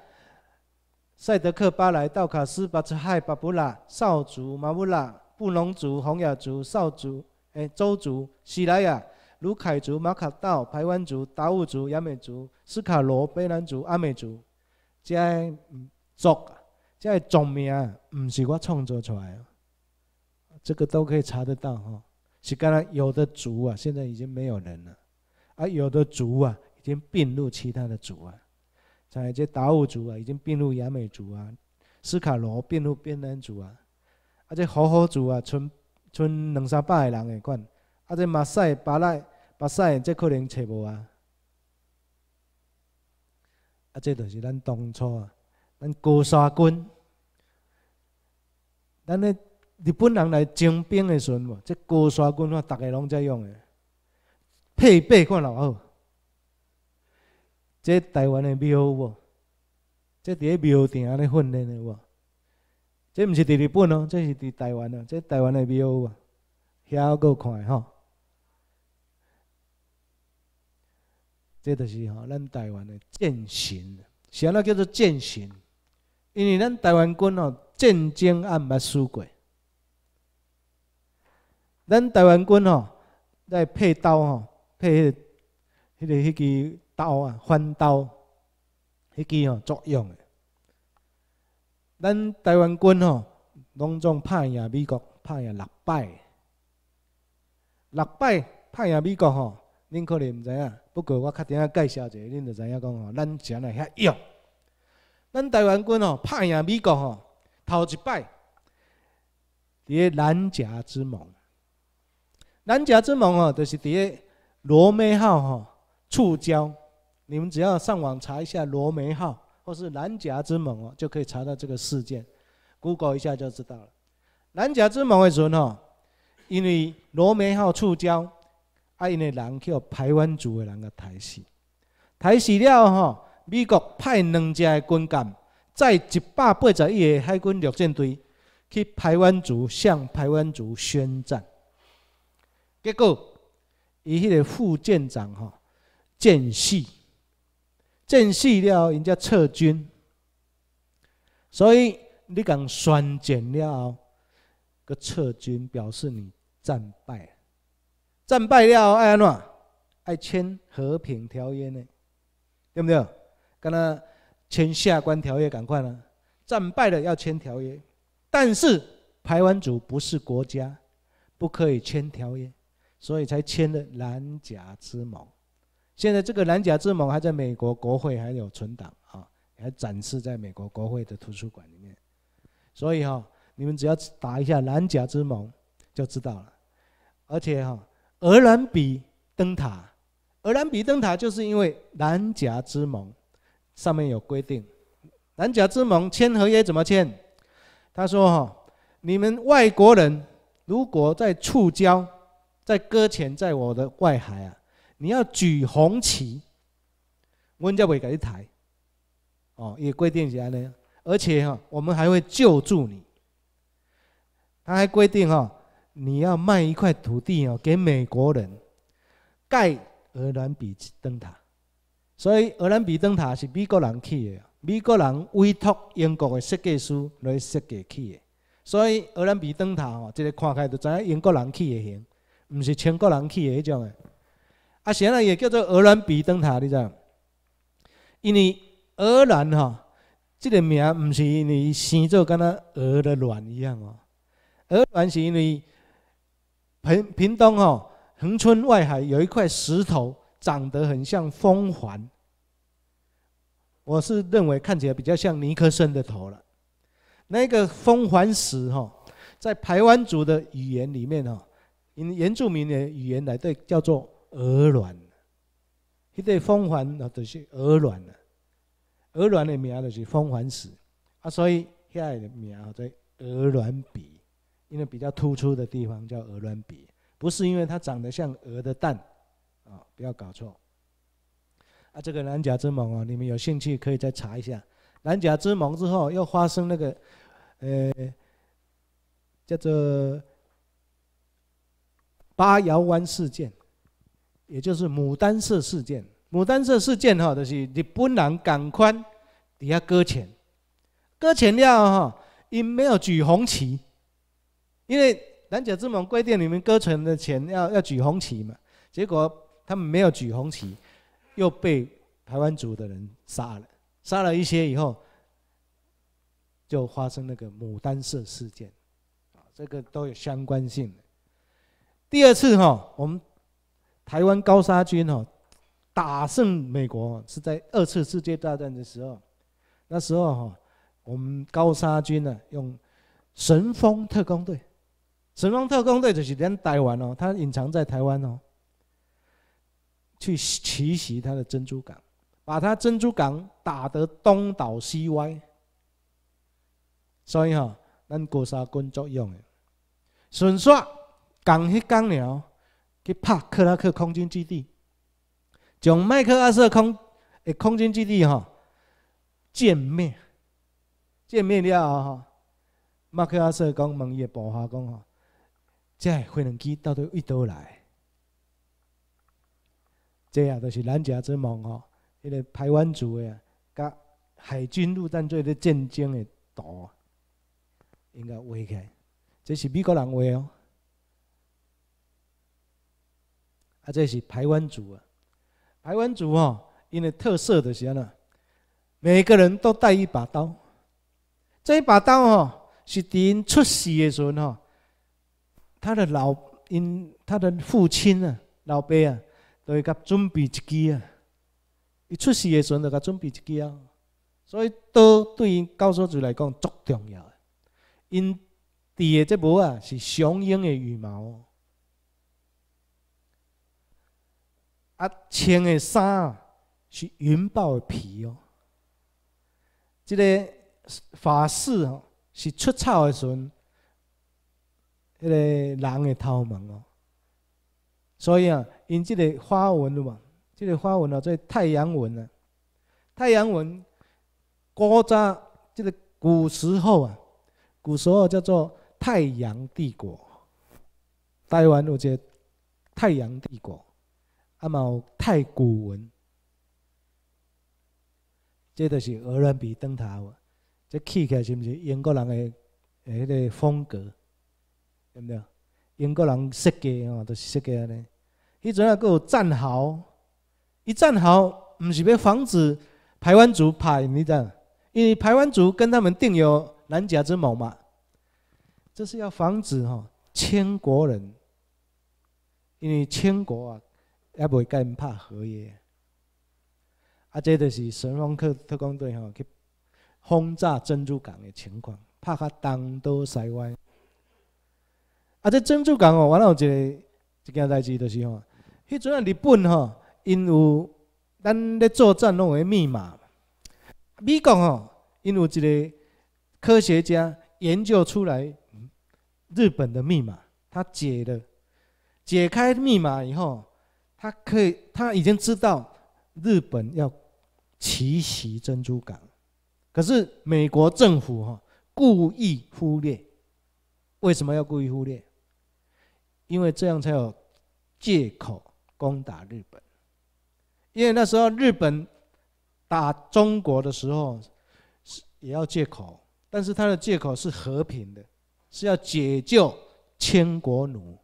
塞德克巴莱、道卡斯、巴兹海、巴布拉、少族、马布拉、布农族、红雅族、少族、哎周族、西拉亚、鲁凯族、马卡道、排湾族、达悟族、雅美族、斯卡罗、卑南族、阿美族，这些族、这些族名，唔是我创作出来，的，这个都可以查得到，哦。是，干刚有的族啊，现在已经没有人了，啊，有的族啊，已经并入其他的族啊，像这达悟族啊，已经并入雅美族啊，斯卡罗并入边南族啊，啊，这好，好族啊，剩剩两三百个人来管，啊，这马赛巴赖巴赛这可能找无啊，啊，这就是咱当初啊，咱高山军，咱咧。日本人来征兵的时阵，无这高刷军，看大家拢在用的配备，看老好。这台湾的庙好无？这伫咧庙店安尼训练的无？这毋是伫日本哦，这是伫台湾哦。这台湾的标无，遐够看吼！这著是吼咱台湾的践行，啥物叫做践行？因为咱台湾军哦，战争也毋捌输过。咱台湾军吼，在配刀吼，配迄个迄个迄支刀啊，翻刀，迄支吼作用诶。咱台湾军吼，拢总拍赢美国，拍赢六摆，六摆拍赢美国吼，恁可能毋知影，不过我较定啊介绍者，恁就知影讲吼，咱真诶遐勇。咱台湾军吼，拍赢美国吼，头一摆伫南岬之盟。南甲之盟哦，就是喋罗梅号哈触礁，你们只要上网查一下罗梅号或是南甲之盟哦，就可以查到这个事件。Google 一下就知道了。南甲之盟的时候，因为罗梅号触礁，啊，因个人去台湾族的人给台死，台死了哈。美国派两架军舰，在一百八十亿的海军陆战队去台湾族向台湾族宣战。结果，伊迄个副舰长吼，见势，见势了，人家撤军。所以你讲宣战了，个撤军表示你战败，战败了爱安怎？爱签和平条约呢？对不对？敢那签下关条约，赶快了。战败了要签条约，但是台湾组不是国家，不可以签条约。所以才签了《南甲之盟》，现在这个《南甲之盟》还在美国国会还有存档啊，还展示在美国国会的图书馆里面。所以哈，你们只要打一下《南甲之盟》就知道了。而且哈，俄兰比灯塔，俄兰比灯塔就是因为《南甲之盟》上面有规定，《南甲之盟》签合约怎么签？他说哈，你们外国人如果在触礁，在搁浅在我的外海啊！你要举红旗，们就会给你抬。哦，也规定起来呢。而且哈，我们还会救助你。他还规定哈，你要卖一块土地哦给美国人盖厄兰比灯塔。所以，厄兰比灯塔是美国人去的，美国人委托英国的设计师来设计去的。所以，厄兰比灯塔哦，这个看开就知英国人去的。唔是全国人去的迄种的。啊，安尼也叫做鹅卵鼻灯塔，你知？因为鹅卵哈，这个名毋是因为生做敢若鹅的卵一样哦，鹅卵是因为屏屏东吼恒春外海有一块石头，长得很像风环。我是认为看起来比较像尼克森的头了。那个风环石哈，在台湾族的语言里面哈。用原住民的语言来对叫做“鹅卵”，一对风环啊，就是“鹅卵”了。鹅卵的名就是风环石啊，所以它个名叫做“鹅卵笔”，因为比较突出的地方叫鹅卵笔，不是因为它长得像鹅的蛋啊，不要搞错啊。这个南岬之盟啊，你们有兴趣可以再查一下。南岬之盟之后，又发生那个呃叫做……八窑湾事件，也就是牡丹社事件。牡丹社事件哈，就是日本人港宽底下搁浅，搁浅了哈，因没有举红旗，因为南岬之盟规定，你们搁船的钱要要举红旗嘛。结果他们没有举红旗，又被台湾族的人杀了，杀了一些以后，就发生那个牡丹社事件。啊，这个都有相关性。第二次哈，我们台湾高沙军哈打胜美国是在二次世界大战的时候，那时候哈，我们高沙军呢用神风特工队，神风特工队就是连台湾哦，它隐藏在台湾哦，去奇袭它的珍珠港，把它珍珠港打得东倒西歪，所以哈，咱高沙军作用的，神算。讲迄讲了，去拍克拉克空军基地，从麦克阿瑟空诶空军基地吼见面，见面了吼，麦克阿瑟讲问伊部下讲吼，这飞人机到底一倒来？这啊都是难解之谜吼，迄个台湾族诶甲海军陆战队的战争诶图，应该画起，来，这是美国人画哦。啊，这是台湾族啊！台湾族哦，因为特色的是安呢？每个人都带一把刀。这一把刀哦，是因出世的时阵哦，他的老因他的父亲啊，老爸啊，都会甲准备一支啊。一出世的时阵就甲准备一支啊，所以刀对于高手族来讲足重要的。因戴的这帽啊，是雄鹰的羽毛。啊，穿的衫啊是云豹的皮哦。这个法式哦是出草的时，那个人的头毛哦。所以啊，因这个花纹嘛，这个花纹啊叫太阳纹啊。太阳纹，古早就个古时候啊，古时候叫做太阳帝国。台湾一个太阳帝国。嘛有太古文，这都是鹅卵石灯塔，这起来是毋是英国人的诶迄个风格，对毋对？英国人设计吼，都是设计安尼。迄阵啊，佫有战壕，一战壕毋是要防止台湾族跑，你知？因为台湾族跟他们定有南甲之盟嘛，这是要防止哈千国人，因为千国啊。也未会跟拍合约，啊，这就是神风特特工队吼去轰炸珍珠港的情况，拍到东到西湾。啊，这珍珠港哦，完了有一个一件代志，就是吼，迄阵啊，日本吼，因为咱咧作战用有密码，美国吼，因为一个科学家研究出来日本的密码，他解了解开密码以后。他可以，他已经知道日本要奇袭珍珠港，可是美国政府哈故意忽略，为什么要故意忽略？因为这样才有借口攻打日本。因为那时候日本打中国的时候是也要借口，但是他的借口是和平的，是要解救千国奴。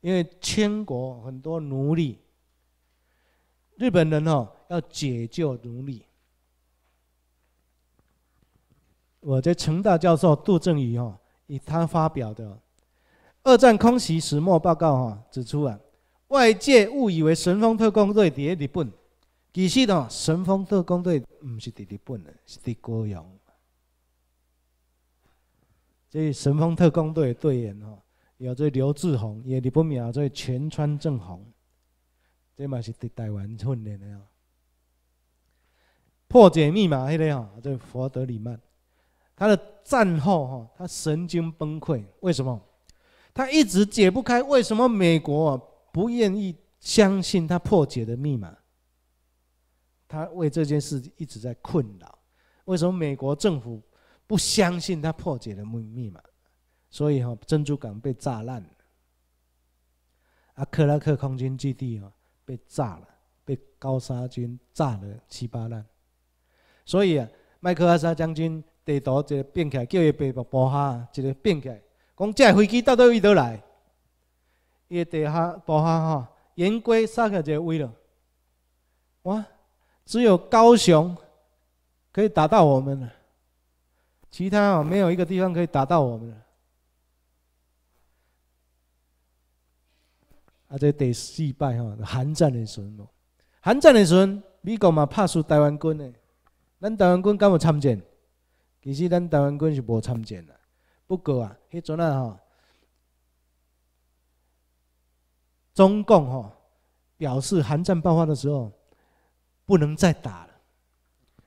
因为千国很多奴隶，日本人哦要解救奴隶。我在成大教授杜正宇哦，以他发表的二战空袭始末报告哦，指出啊，外界误以为神风特工队在日本，其实哦神风特工队唔是伫日本的，是伫高雄。这是神风特工队队员哦。有做刘志宏，也日不名；有做全川正宏，这嘛是对台湾训练的哦。破解密码，嘿个哦，这佛德里曼，他的战后哈，他神经崩溃，为什么？他一直解不开，为什么美国不愿意相信他破解的密码？他为这件事一直在困扰，为什么美国政府不相信他破解的密密码？所以哈，珍珠港被炸烂了，啊，克拉克空军基地哦，被炸了，被高沙军炸了七八烂。所以啊，麦克阿瑟将军地图一个变起来，叫伊白布哈，一个变起来，讲这飞机到到伊倒来，伊地下布哈哈，沿归剩下一个位了。哇，只有高雄可以打到我们了，其他哦没有一个地方可以打到我们了。啊，这第四摆吼，寒战的时阵，寒战的时阵，美国嘛拍输台湾军的，咱台湾军敢有参战？其实咱台湾军是无参战的，不过啊，迄阵啊吼，中共吼表示寒战爆发的时候不能再打了，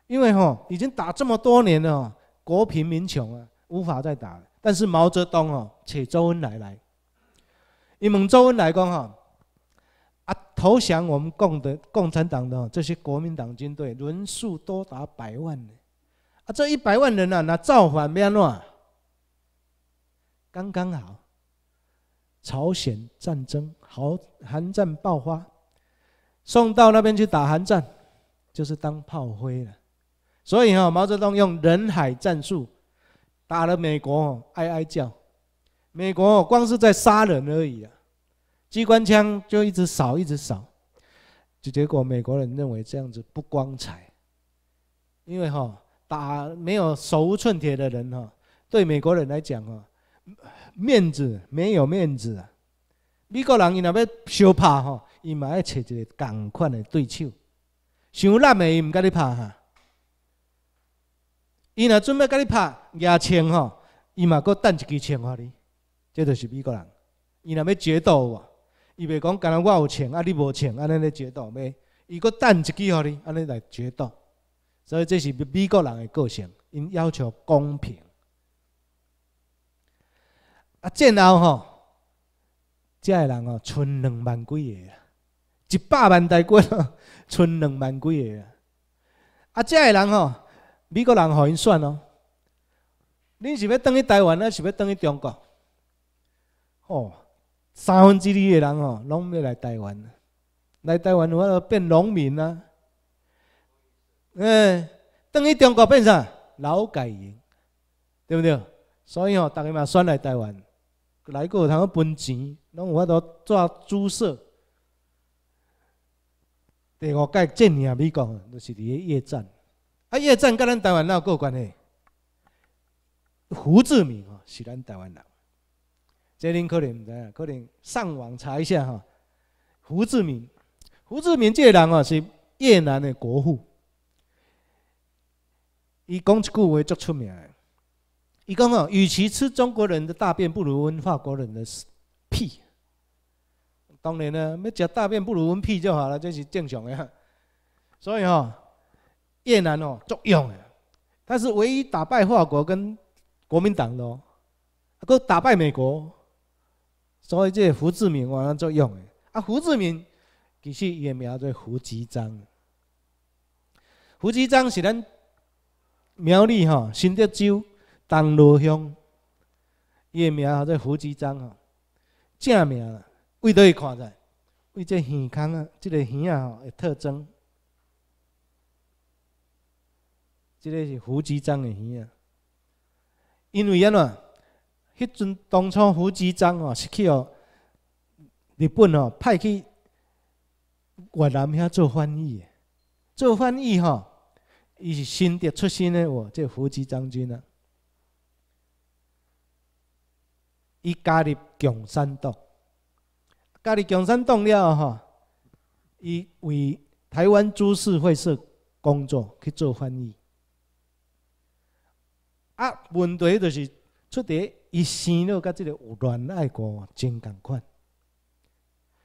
因为吼已经打这么多年了，国贫民穷啊，无法再打了。但是毛泽东吼请周恩来来。以孟周恩来讲，哈啊投降我们共的共产党的这些国民党军队人数多达百万呢，啊这一百万人啊，那造反变乱，刚刚好，朝鲜战争，好韩战爆发，送到那边去打韩战，就是当炮灰了。所以哈，毛泽东用人海战术打了美国，哀哀叫。美国光是在杀人而已啊，机关枪就一直扫一直扫，就结果美国人认为这样子不光彩，因为哈打没有手无寸铁的人哈，对美国人来讲啊，面子没有面子啊。美国人伊若要相拍吼，伊嘛要找一个同款的对手，像男的伊毋跟你拍哈，伊若准备跟你拍牙枪吼，伊嘛搁等一支枪互你。即就是美国人，伊若要决斗，话伊袂讲，敢若我有钱，啊你无钱，安尼咧决斗咩？伊佫等一句互你，安尼来决斗。所以这是美国人的个性，因要求公平。啊，战后吼，即个人吼，剩两万几个，一百万大军，剩两万几个。啊，即个人吼，美国人互因选咯，恁是要等于台湾，还是要等于中国？哦，三分之二的人哦，拢要来台湾，来台湾我变农民啊，哎，等于中国变啥，劳改营，对不对？所以哦，大家嘛选来台湾，来过通分钱，拢法度做注射。第五届今年美国，就是你越战，啊，越战跟咱台湾闹有关系，胡志明哦，是咱台湾人。捷林可能，可能上网查一下哈。胡志明，胡志明这人啊是越南的国父，伊讲一句为足出名。伊讲吼，与其吃中国人的大便，不如闻法国人的屁。当然了，要吃大便不如闻屁就好了，这是正常的。所以吼，越南哦，作用诶，他是唯一打败法国跟国民党咯，还打败美国。所以这胡志明有啥作用的？啊，胡志明其实伊个名做胡吉章，胡吉章是咱苗栗吼新德州东螺乡伊个名叫做胡吉章哈，正名，为倒会看在为这耳孔啊，这个耳啊的特征，这个是胡吉章的耳啊，因为安怎？迄阵当初胡志章哦是去哦日本哦派去越南遐做翻译，做翻译吼，伊是新的出身的哦，这胡志章军啊，伊加入共产党，加入共产党了吼，伊为台湾株式会社工作去做翻译。啊，问题就是出在。伊生了甲即个阮爱国真共款，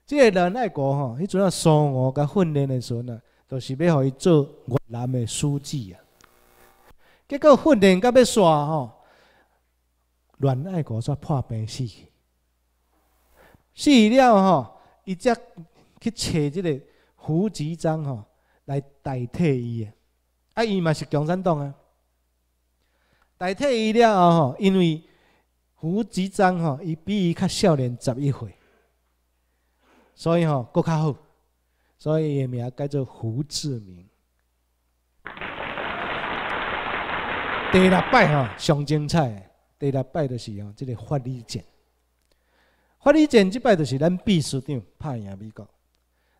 即个阮爱国吼，迄阵仔上学甲训练的时阵呢，就是要互伊做越南的书记啊。结果训练甲要煞吼，阮爱国煞破病死去。死了吼，伊才去找即个胡局长吼来代替伊啊。啊，伊嘛是共产党啊。代替伊了后吼，因为胡志张吼，伊比伊较少年十一岁，所以吼佫较好，所以伊名改做胡志明。第六摆吼上精彩，第六摆就是吼即个法律战。法律战即摆就是咱秘书长拍赢美国，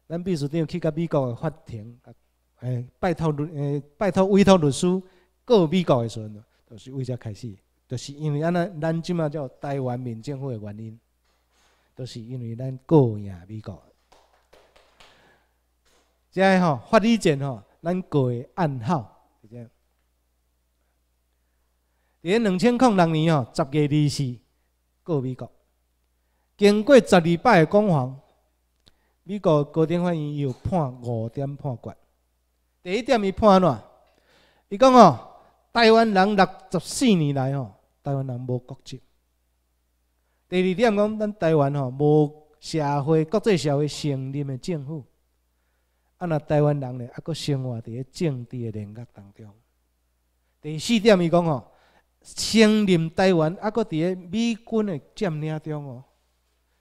咱秘书长去甲美国嘅法庭，诶，拜托律诶，拜托委托律师告美国嘅时阵，就是为这开始。就是因为安尼，咱即嘛叫台湾民政府的原因，就是因为咱告赢美国，即个吼，法律前吼，咱告的暗号，伫个。喺两千零六年吼，十月二十四，告美国，经过十二摆的攻防，美国高等法院又判五点判决。第一点，伊判安怎？伊讲吼。台湾人六十四年来哦，台湾人无国籍。第二点讲，咱台湾哦无社会国际社会承认的政府，啊那台湾人呢还阁生活伫个政治诶领域当中。第四点伊讲哦，承认台湾还阁伫个美军的占领中哦，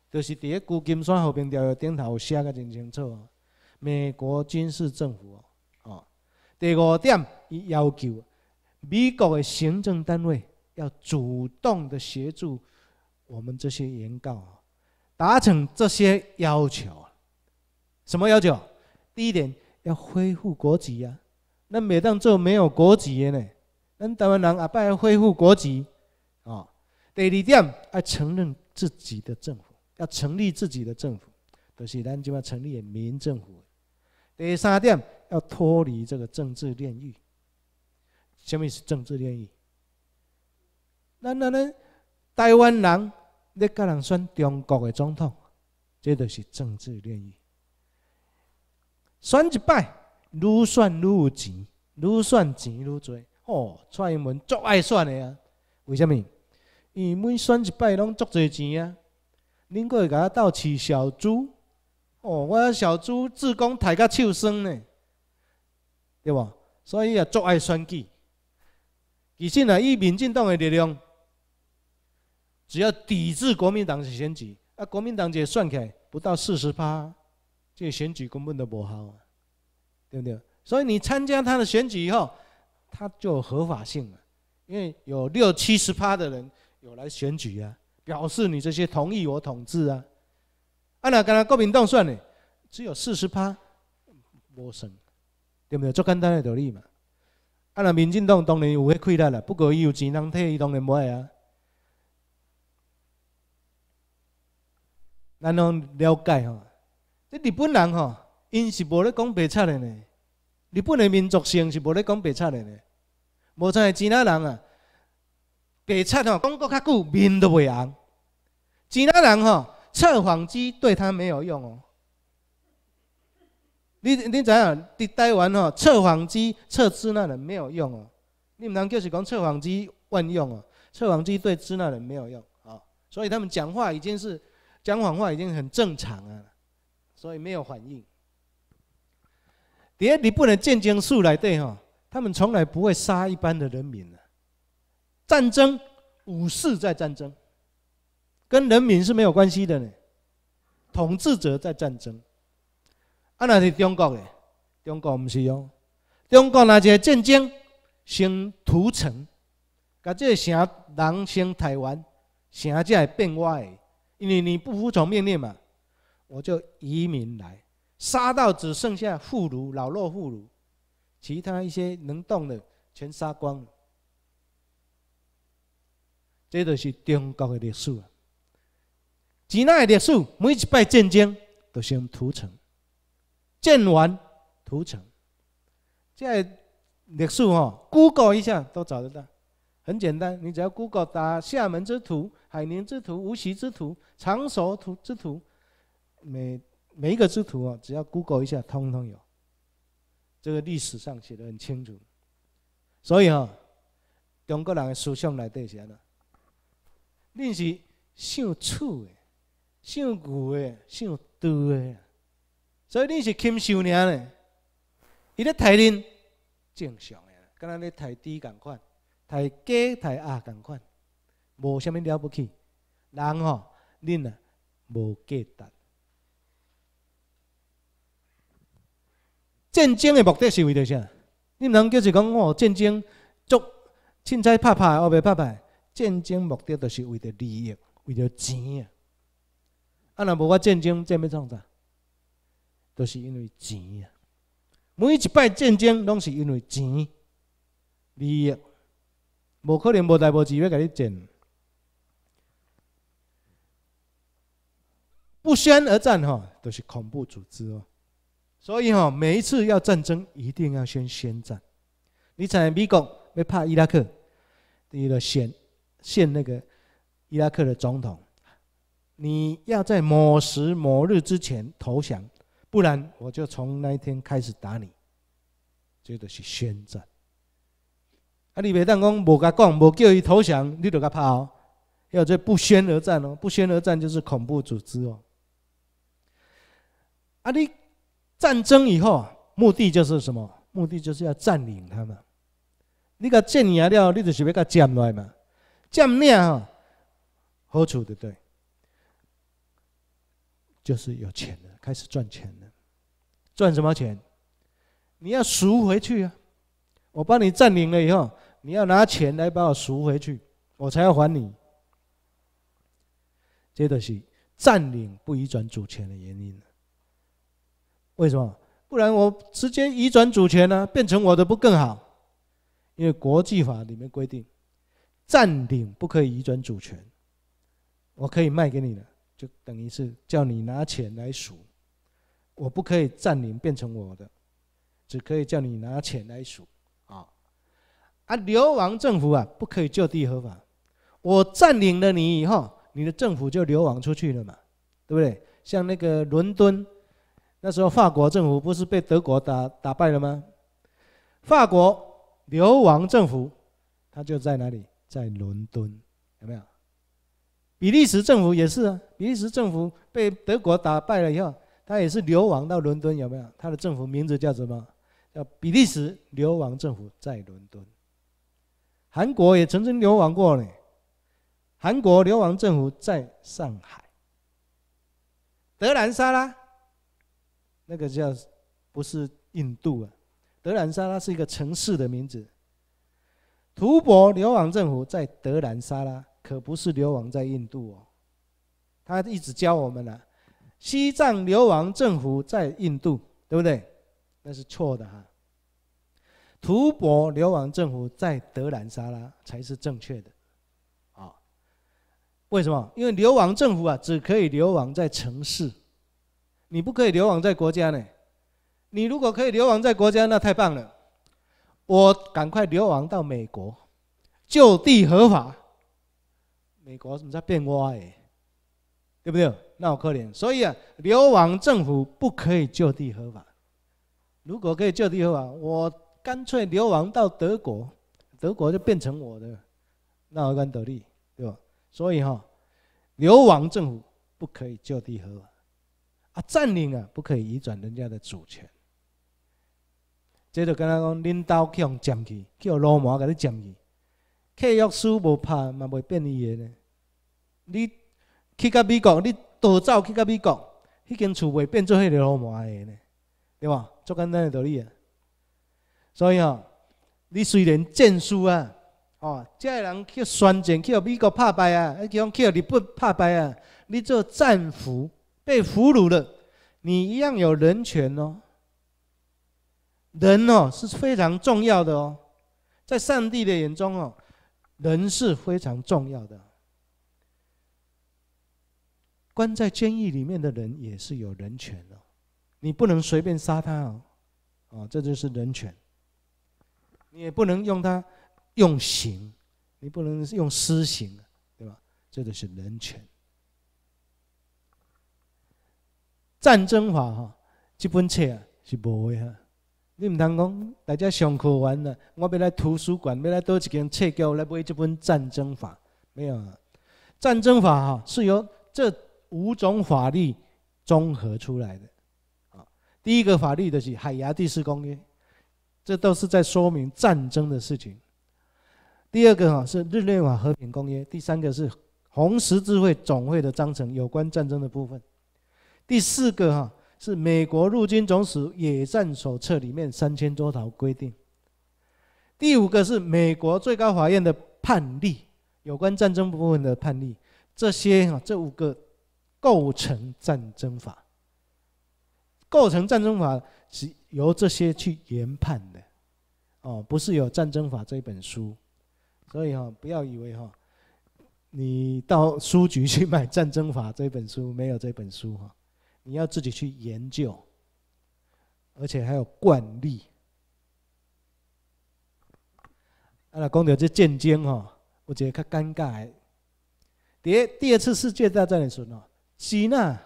就是伫个旧金山和平条约顶头写个真清楚，美国军事政府哦。哦，第五点伊要求。美国的行政单位要主动的协助我们这些原告啊，达成这些要求什么要求？第一点，要恢复国籍呀。那每当做没有国籍的呢？那台湾人不要恢复国籍啊。第二点，要承认自己的政府，要成立自己的政府。就是，咱就要成立民政府。第三点，要脱离这个政治炼狱。什么是政治联谊。那那台湾人咧，个人选中国的总统，这就是政治联谊。选一摆，愈选愈有钱，愈选钱愈多。哦，蔡英文足爱选的啊，为什么？伊每选一摆拢足多钱啊！恁甲我斗饲小猪，哦，我小猪自贡抬个手酸呢，对无？所以也足爱选举。其实呢，以民进党的力量，只要抵制国民党选举，啊，国民党就算起来不到四十趴，这选举根本都不好，对不对？所以你参加他的选举以后，他就合法性了，因为有六七十趴的人有来选举啊，表示你这些同意我统治啊。按那刚才国民党算呢，只有四十趴，无算，对不对？做简单的道理嘛。啊！那民进党当然有迄气力啦，不过伊有钱通退伊当然买啊。咱拢了解吼，这日本人吼，因是无咧讲白贼的呢。日本的民族性是无咧讲白贼的呢。无像其他人啊，白贼吼讲够较久，面都袂红。其他人吼测谎机对他没有用哦。你你知影，伫台湾吼，测谎机测知那人没有用哦。你唔通叫是讲测谎机万用哦，测谎机对知那人没有用哦。所以他们讲话已经是讲谎话，已经很正常啊。所以没有反应。爹，你不能见经术来对吼，他们从来不会杀一般的人民啊、战争，武士在战争，跟人民是没有关系的呢。统治者在战争。啊！那是中国的，中国毋是用。中国那一个战争先屠城，即这城人杀台湾，才会变坏？因为你不服从命令嘛，我就移民来，杀到只剩下妇孺、老弱妇孺，其他一些能动的全杀光。这就是中国的历史啊！几的历史，每一摆战争都先屠城。建完图城，这历史哦，Google 一下都找得到，很简单，你只要 Google 打厦门之图、海宁之图、无锡之图、长熟图之图，每每一个之图哦，只要 Google 一下，通通有，这个历史上写得很清楚。所以哦，中国人的思想来对些的，你是想臭的、想古的、想多的。所以你是禽兽尔呢？伊咧抬恁正常诶，敢若咧抬低共款，抬鸡、抬鸭共款，无虾物了不起。人吼恁啊无价值。战争诶目的是为着啥？恁人能就是讲哦，战争足凊彩拍拍，后白拍拍。战争目的就是为着利益，为着钱啊。啊，若无我战争，这要创啥？都是因为钱啊！每一摆战争拢是因为钱、利益，无可能无代无志要甲你战。不宣而战，吼，都是恐怖组织哦。所以，哈，每一次要战争，一定要先宣战。你在美国要怕伊拉克，你了宣，宣那个伊拉克的总统，你要在某时某日之前投降。不然我就从那一天开始打你，这就是宣战。啊，你别当讲没甲讲，没叫伊投降，你就甲跑、哦。要这不宣而战哦，不宣而战就是恐怖组织哦。啊，你战争以后啊，目的就是什么？目的就是要占领他们。你甲占领了，你就是要甲歼来嘛。领了，哦，好处的对，就是有钱了，开始赚钱了。赚什么钱？你要赎回去啊！我帮你占领了以后，你要拿钱来把我赎回去，我才要还你。这都是占领不移转主权的原因为什么？不然我直接移转主权呢？变成我的不更好？因为国际法里面规定，占领不可以移转主权。我可以卖给你了，就等于是叫你拿钱来赎。我不可以占领变成我的，只可以叫你拿钱来赎啊！啊，流亡政府啊，不可以就地合法。我占领了你以后，你的政府就流亡出去了嘛，对不对？像那个伦敦，那时候法国政府不是被德国打打败了吗？法国流亡政府，他就在哪里？在伦敦，有没有？比利时政府也是，啊，比利时政府被德国打败了以后。他也是流亡到伦敦，有没有？他的政府名字叫什么？叫比利时流亡政府在伦敦。韩国也曾经流亡过呢，韩国流亡政府在上海。德兰沙拉，那个叫不是印度啊，德兰沙拉是一个城市的名字。图博流亡政府在德兰沙拉，可不是流亡在印度哦。他一直教我们呢。西藏流亡政府在印度，对不对？那是错的哈。土伯流亡政府在德兰沙拉才是正确的。啊，为什么？因为流亡政府啊，只可以流亡在城市，你不可以流亡在国家呢？你如果可以流亡在国家，那太棒了。我赶快流亡到美国，就地合法。美国怎么在变歪？对不对？那可怜，所以啊，流亡政府不可以就地合法。如果可以就地合法，我干脆流亡到德国，德国就变成我的那尔干德利，对吧？所以哈，流亡政府不可以就地合法，啊，占领啊不可以移转人家的主权。接着跟他讲，领导用占去，用罗马给你占去。契约斯不怕嘛，会变异的。你去到美国，你。逃走去到美国，迄间厝袂变做迄个老的呢，对简单的道理啊。所以哦，你虽然战输啊，哦，这些人去宣战去，美国拍败啊，去去日本拍败啊，你做战俘被俘虏了，你一样有人权哦。人哦是非常重要的哦，在上帝的眼中哦，人是非常重要的。关在监狱里面的人也是有人权的，你不能随便杀他哦，啊，这就是人权。你也不能用他用刑，你不能用私刑，对吧？这就是人权。战争法哈，这本册啊是无的，你唔通讲大家上课完了，我要来图书馆要来多一间册教来买这本战争法，没有啊？战争法哈是由这。五种法律综合出来的，啊，第一个法律的是《海牙第四公约》，这都是在说明战争的事情。第二个哈是《日内瓦和平公约》，第三个是《红十字会总会》的章程有关战争的部分。第四个哈是《美国陆军总署野战手册》里面三千多条规定。第五个是美国最高法院的判例有关战争部分的判例。这些哈这五个。构成战争法，构成战争法是由这些去研判的，哦，不是有战争法这本书，所以哈，不要以为哈，你到书局去买战争法这本书，没有这本书哈，你要自己去研究，而且还有惯例。啊，那讲到这战争哈，我觉得较尴尬的，第第二次世界大战的时哦。是呐，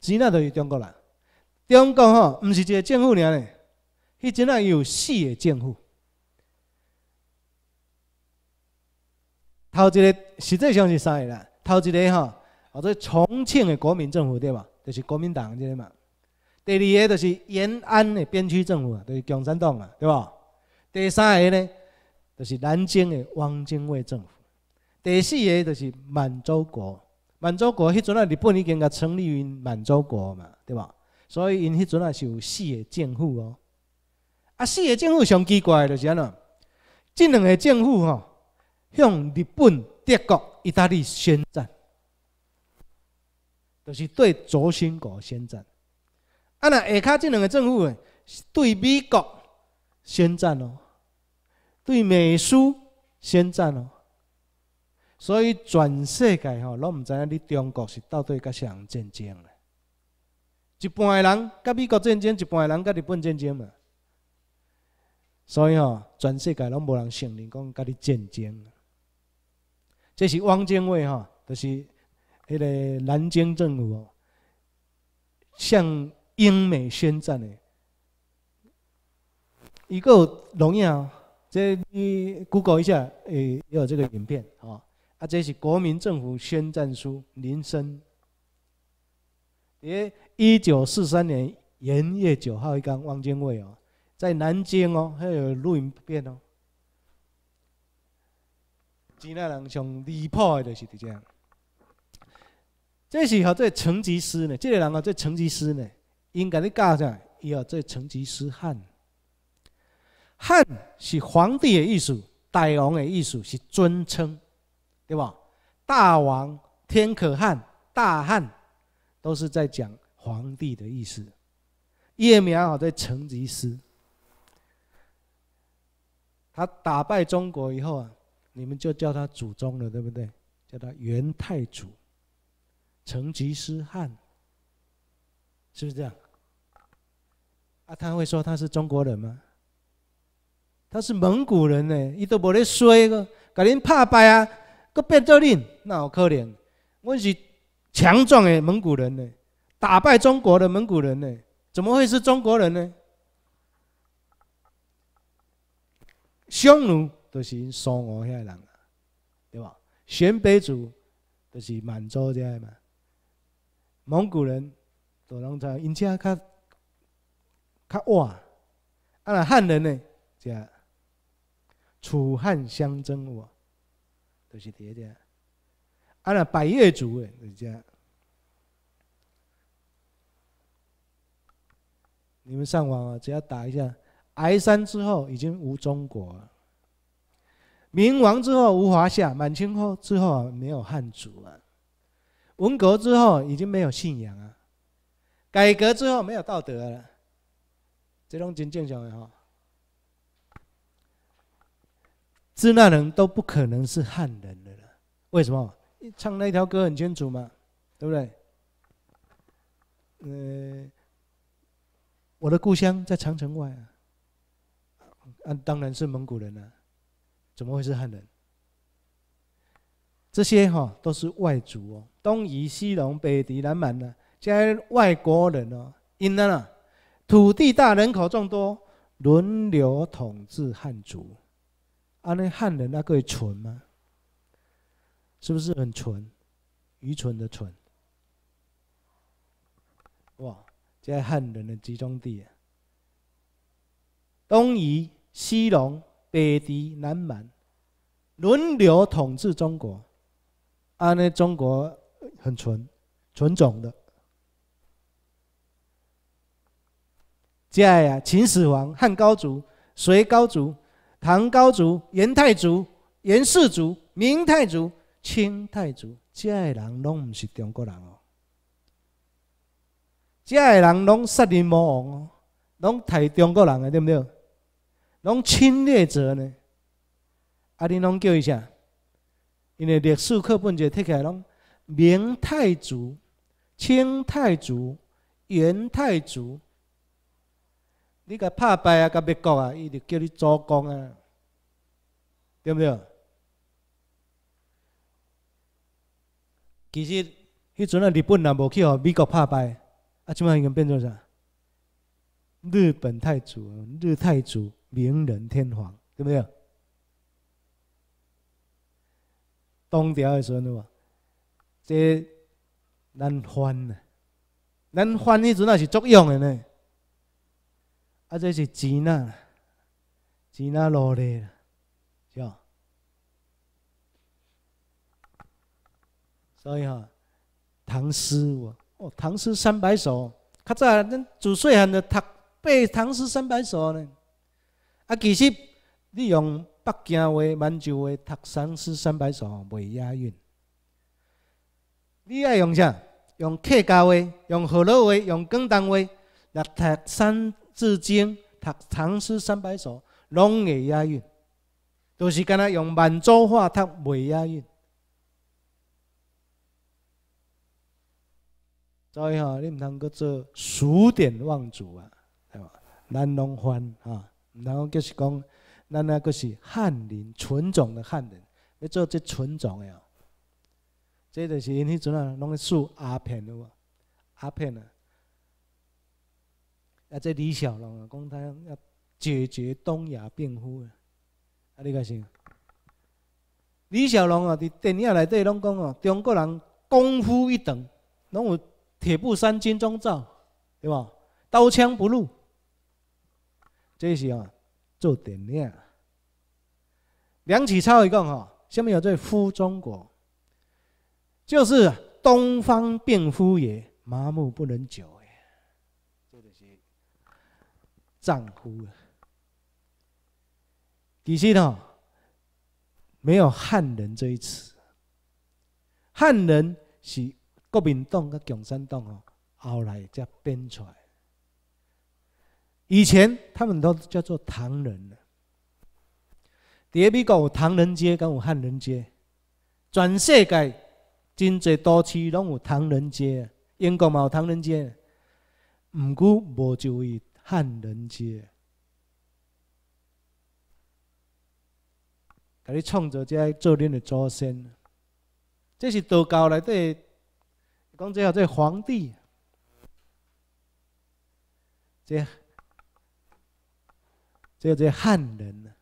是呐，就是中国人。中国吼，毋是一个政府嚟迄佮阵啊有四个政府。头一个实际上是三个啦，头一个吼，叫做重庆的国民政府，对吧？就是国民党即个嘛。第二个就是延安的边区政府，就是共产党啊，对吧？第三个呢，就是南京的汪精卫政府。第四个就是满洲国。满洲国迄阵啊，日本已经甲成立于满洲国嘛，对吧？所以因迄阵啊是有四个政府哦。啊，四个政府上奇怪就是安怎？即两个政府吼向日本、德国、意大利宣战，就是对轴心国宣战。啊，那下骹即两个政府是对美国宣战哦，对美苏宣战哦。所以，全世界吼拢毋知影你中国是到底甲谁人战争咧？一半个人甲美国战争，一半个人甲日本战争嘛。所以吼，全世界拢无人承认讲甲己战争。这是汪精卫吼，就是迄个南京政府向英美宣战的。一个荣影，即你 Google 一下诶，有这个影片哦。啊，这是国民政府宣战书，铃声。哎，一九四三年元月九号，一天，汪精卫哦，在南京哦，还有录音片哦。即个人像离谱个就是伫只，这是号做成吉思呢。即个人号做成吉思呢，应该你教一伊号做成吉思汗。汗是皇帝个意思，大王个意思是尊称。对吧？大王、天可汗、大汗，都是在讲皇帝的意思。叶苗啊，在成吉思，他打败中国以后啊，你们就叫他祖宗了，对不对？叫他元太祖，成吉思汗，是不是这样？啊，他会说他是中国人吗？他是蒙古人呢，伊都无咧说个，甲恁拍败啊！个变做恁，那有可怜。我是强壮的蒙古人呢，打败中国的蒙古人呢，怎么会是中国人呢？匈奴就是苏俄遐人，对吧？鲜卑族就是满洲家嘛。蒙古人都弄因人家较较哇，啊，汉人呢，这楚汉相争哇。就是第一点，啊啦，百业主诶，你讲，你们上网啊，只要打一下“挨山之后已经无中国”，“明亡之后无华夏”，“满清后之后啊没有汉族啊；“文革之后已经没有信仰啊”，“改革之后没有道德了”，这种真正上诶吼。支那人，都不可能是汉人的了。为什么？唱那一条歌很清楚嘛，对不对？呃，我的故乡在长城外啊，啊，当然是蒙古人啊，怎么会是汉人？这些哈都是外族哦，东夷、西戎、北狄、南蛮的，加外国人哦，因了呢，土地大，人口众多，轮流统治汉族。啊，那汉人那可以纯吗？是不是很纯？愚蠢的纯。哇，这汉人的集中地啊，东夷、西戎、北狄、南蛮，轮流统治中国。啊，那中国很纯，纯种的。这样呀，秦始皇、汉高祖、隋高祖。唐高祖、元太祖、元世祖、明太祖、清太祖，这个人拢唔是中国人哦。这个人拢杀人魔王哦，拢杀中国人嘅，对不对？拢侵略者呢？啊，玲拢叫一下，因为历史课本就摕起来，拢明太祖、清太祖、元太祖。你甲拍败啊，甲美国啊，伊就叫你做攻啊，对不对？其实，迄阵啊，日本啊，无去互美国拍败，啊，即摆已经变做啥？日本太祖，日太祖，明仁天皇，对不对？东条的对子，这咱翻啊，咱翻，迄阵啊是作用的呢。啊，这是钱呐，钱呐，努力，是吧？所以哈，唐诗，哇，哦，唐诗三百首，较早恁自细汉就读背唐诗三百首呢。啊，其实你用北京话、满洲话读《唐诗三百首》未押韵。你爱用啥？用客家话、用河南话、用广东话来读《三》。至今读唐诗三百首，拢会押韵，都是敢若用满洲话读，未押韵。所以吼，你毋通去做数典忘祖啊，系嘛？咱拢番啊，毋通就是讲，咱阿个是汉人纯种的汉人，要做这纯种的哦。这就是因，迄阵啊，拢是受鸦片的，鸦片啊。啊，这李小龙啊，讲他要解决东亚病夫的，啊，你开心？李小龙啊，伫电影内底拢讲哦，中国人功夫一等，拢有铁布衫、金钟罩，对无？刀枪不入，这是哦，做电影。梁启超伊讲哦，什么叫做富中国？就是东方病夫也，麻木不能久。丈夫了。其实哦，没有汉人这一词，汉人是国民党跟共产党哦，后来才编出来。以前他们都叫做唐人了。第二美国有唐人街跟有汉人街，全世界真侪都市拢有唐人街，英国嘛有唐人街，唔过无就位。汉人街，甲你创造这做恁的祖先，这是道教内底讲最后这皇帝，这，这这汉人，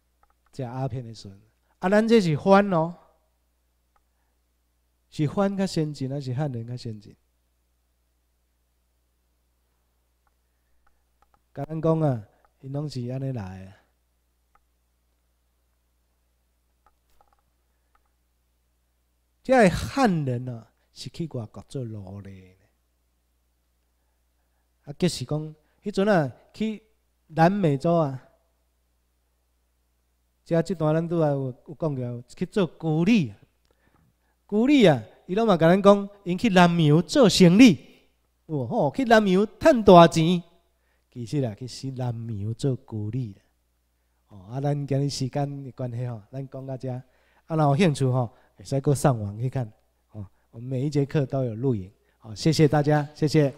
这阿片的孙，啊，咱这是反哦，是反较先进，还是汉人较先进？甲咱讲啊，因拢是安尼来诶。即个汉人啊，是去外国做奴隶。啊，即是讲迄阵啊，去南美洲啊，即啊，这段人都啊有有讲过去做奴隶。孤隶啊，伊拢嘛甲咱讲，因去南洋做生理，哦吼，去南洋赚大钱。其实啦，其实蓝苗做鼓励的。哦，啊，咱今日时间的关系吼，咱讲到这，啊，若有兴趣吼，会使阁上网去看。哦，我们每一节课都有录影。好，谢谢大家，谢谢。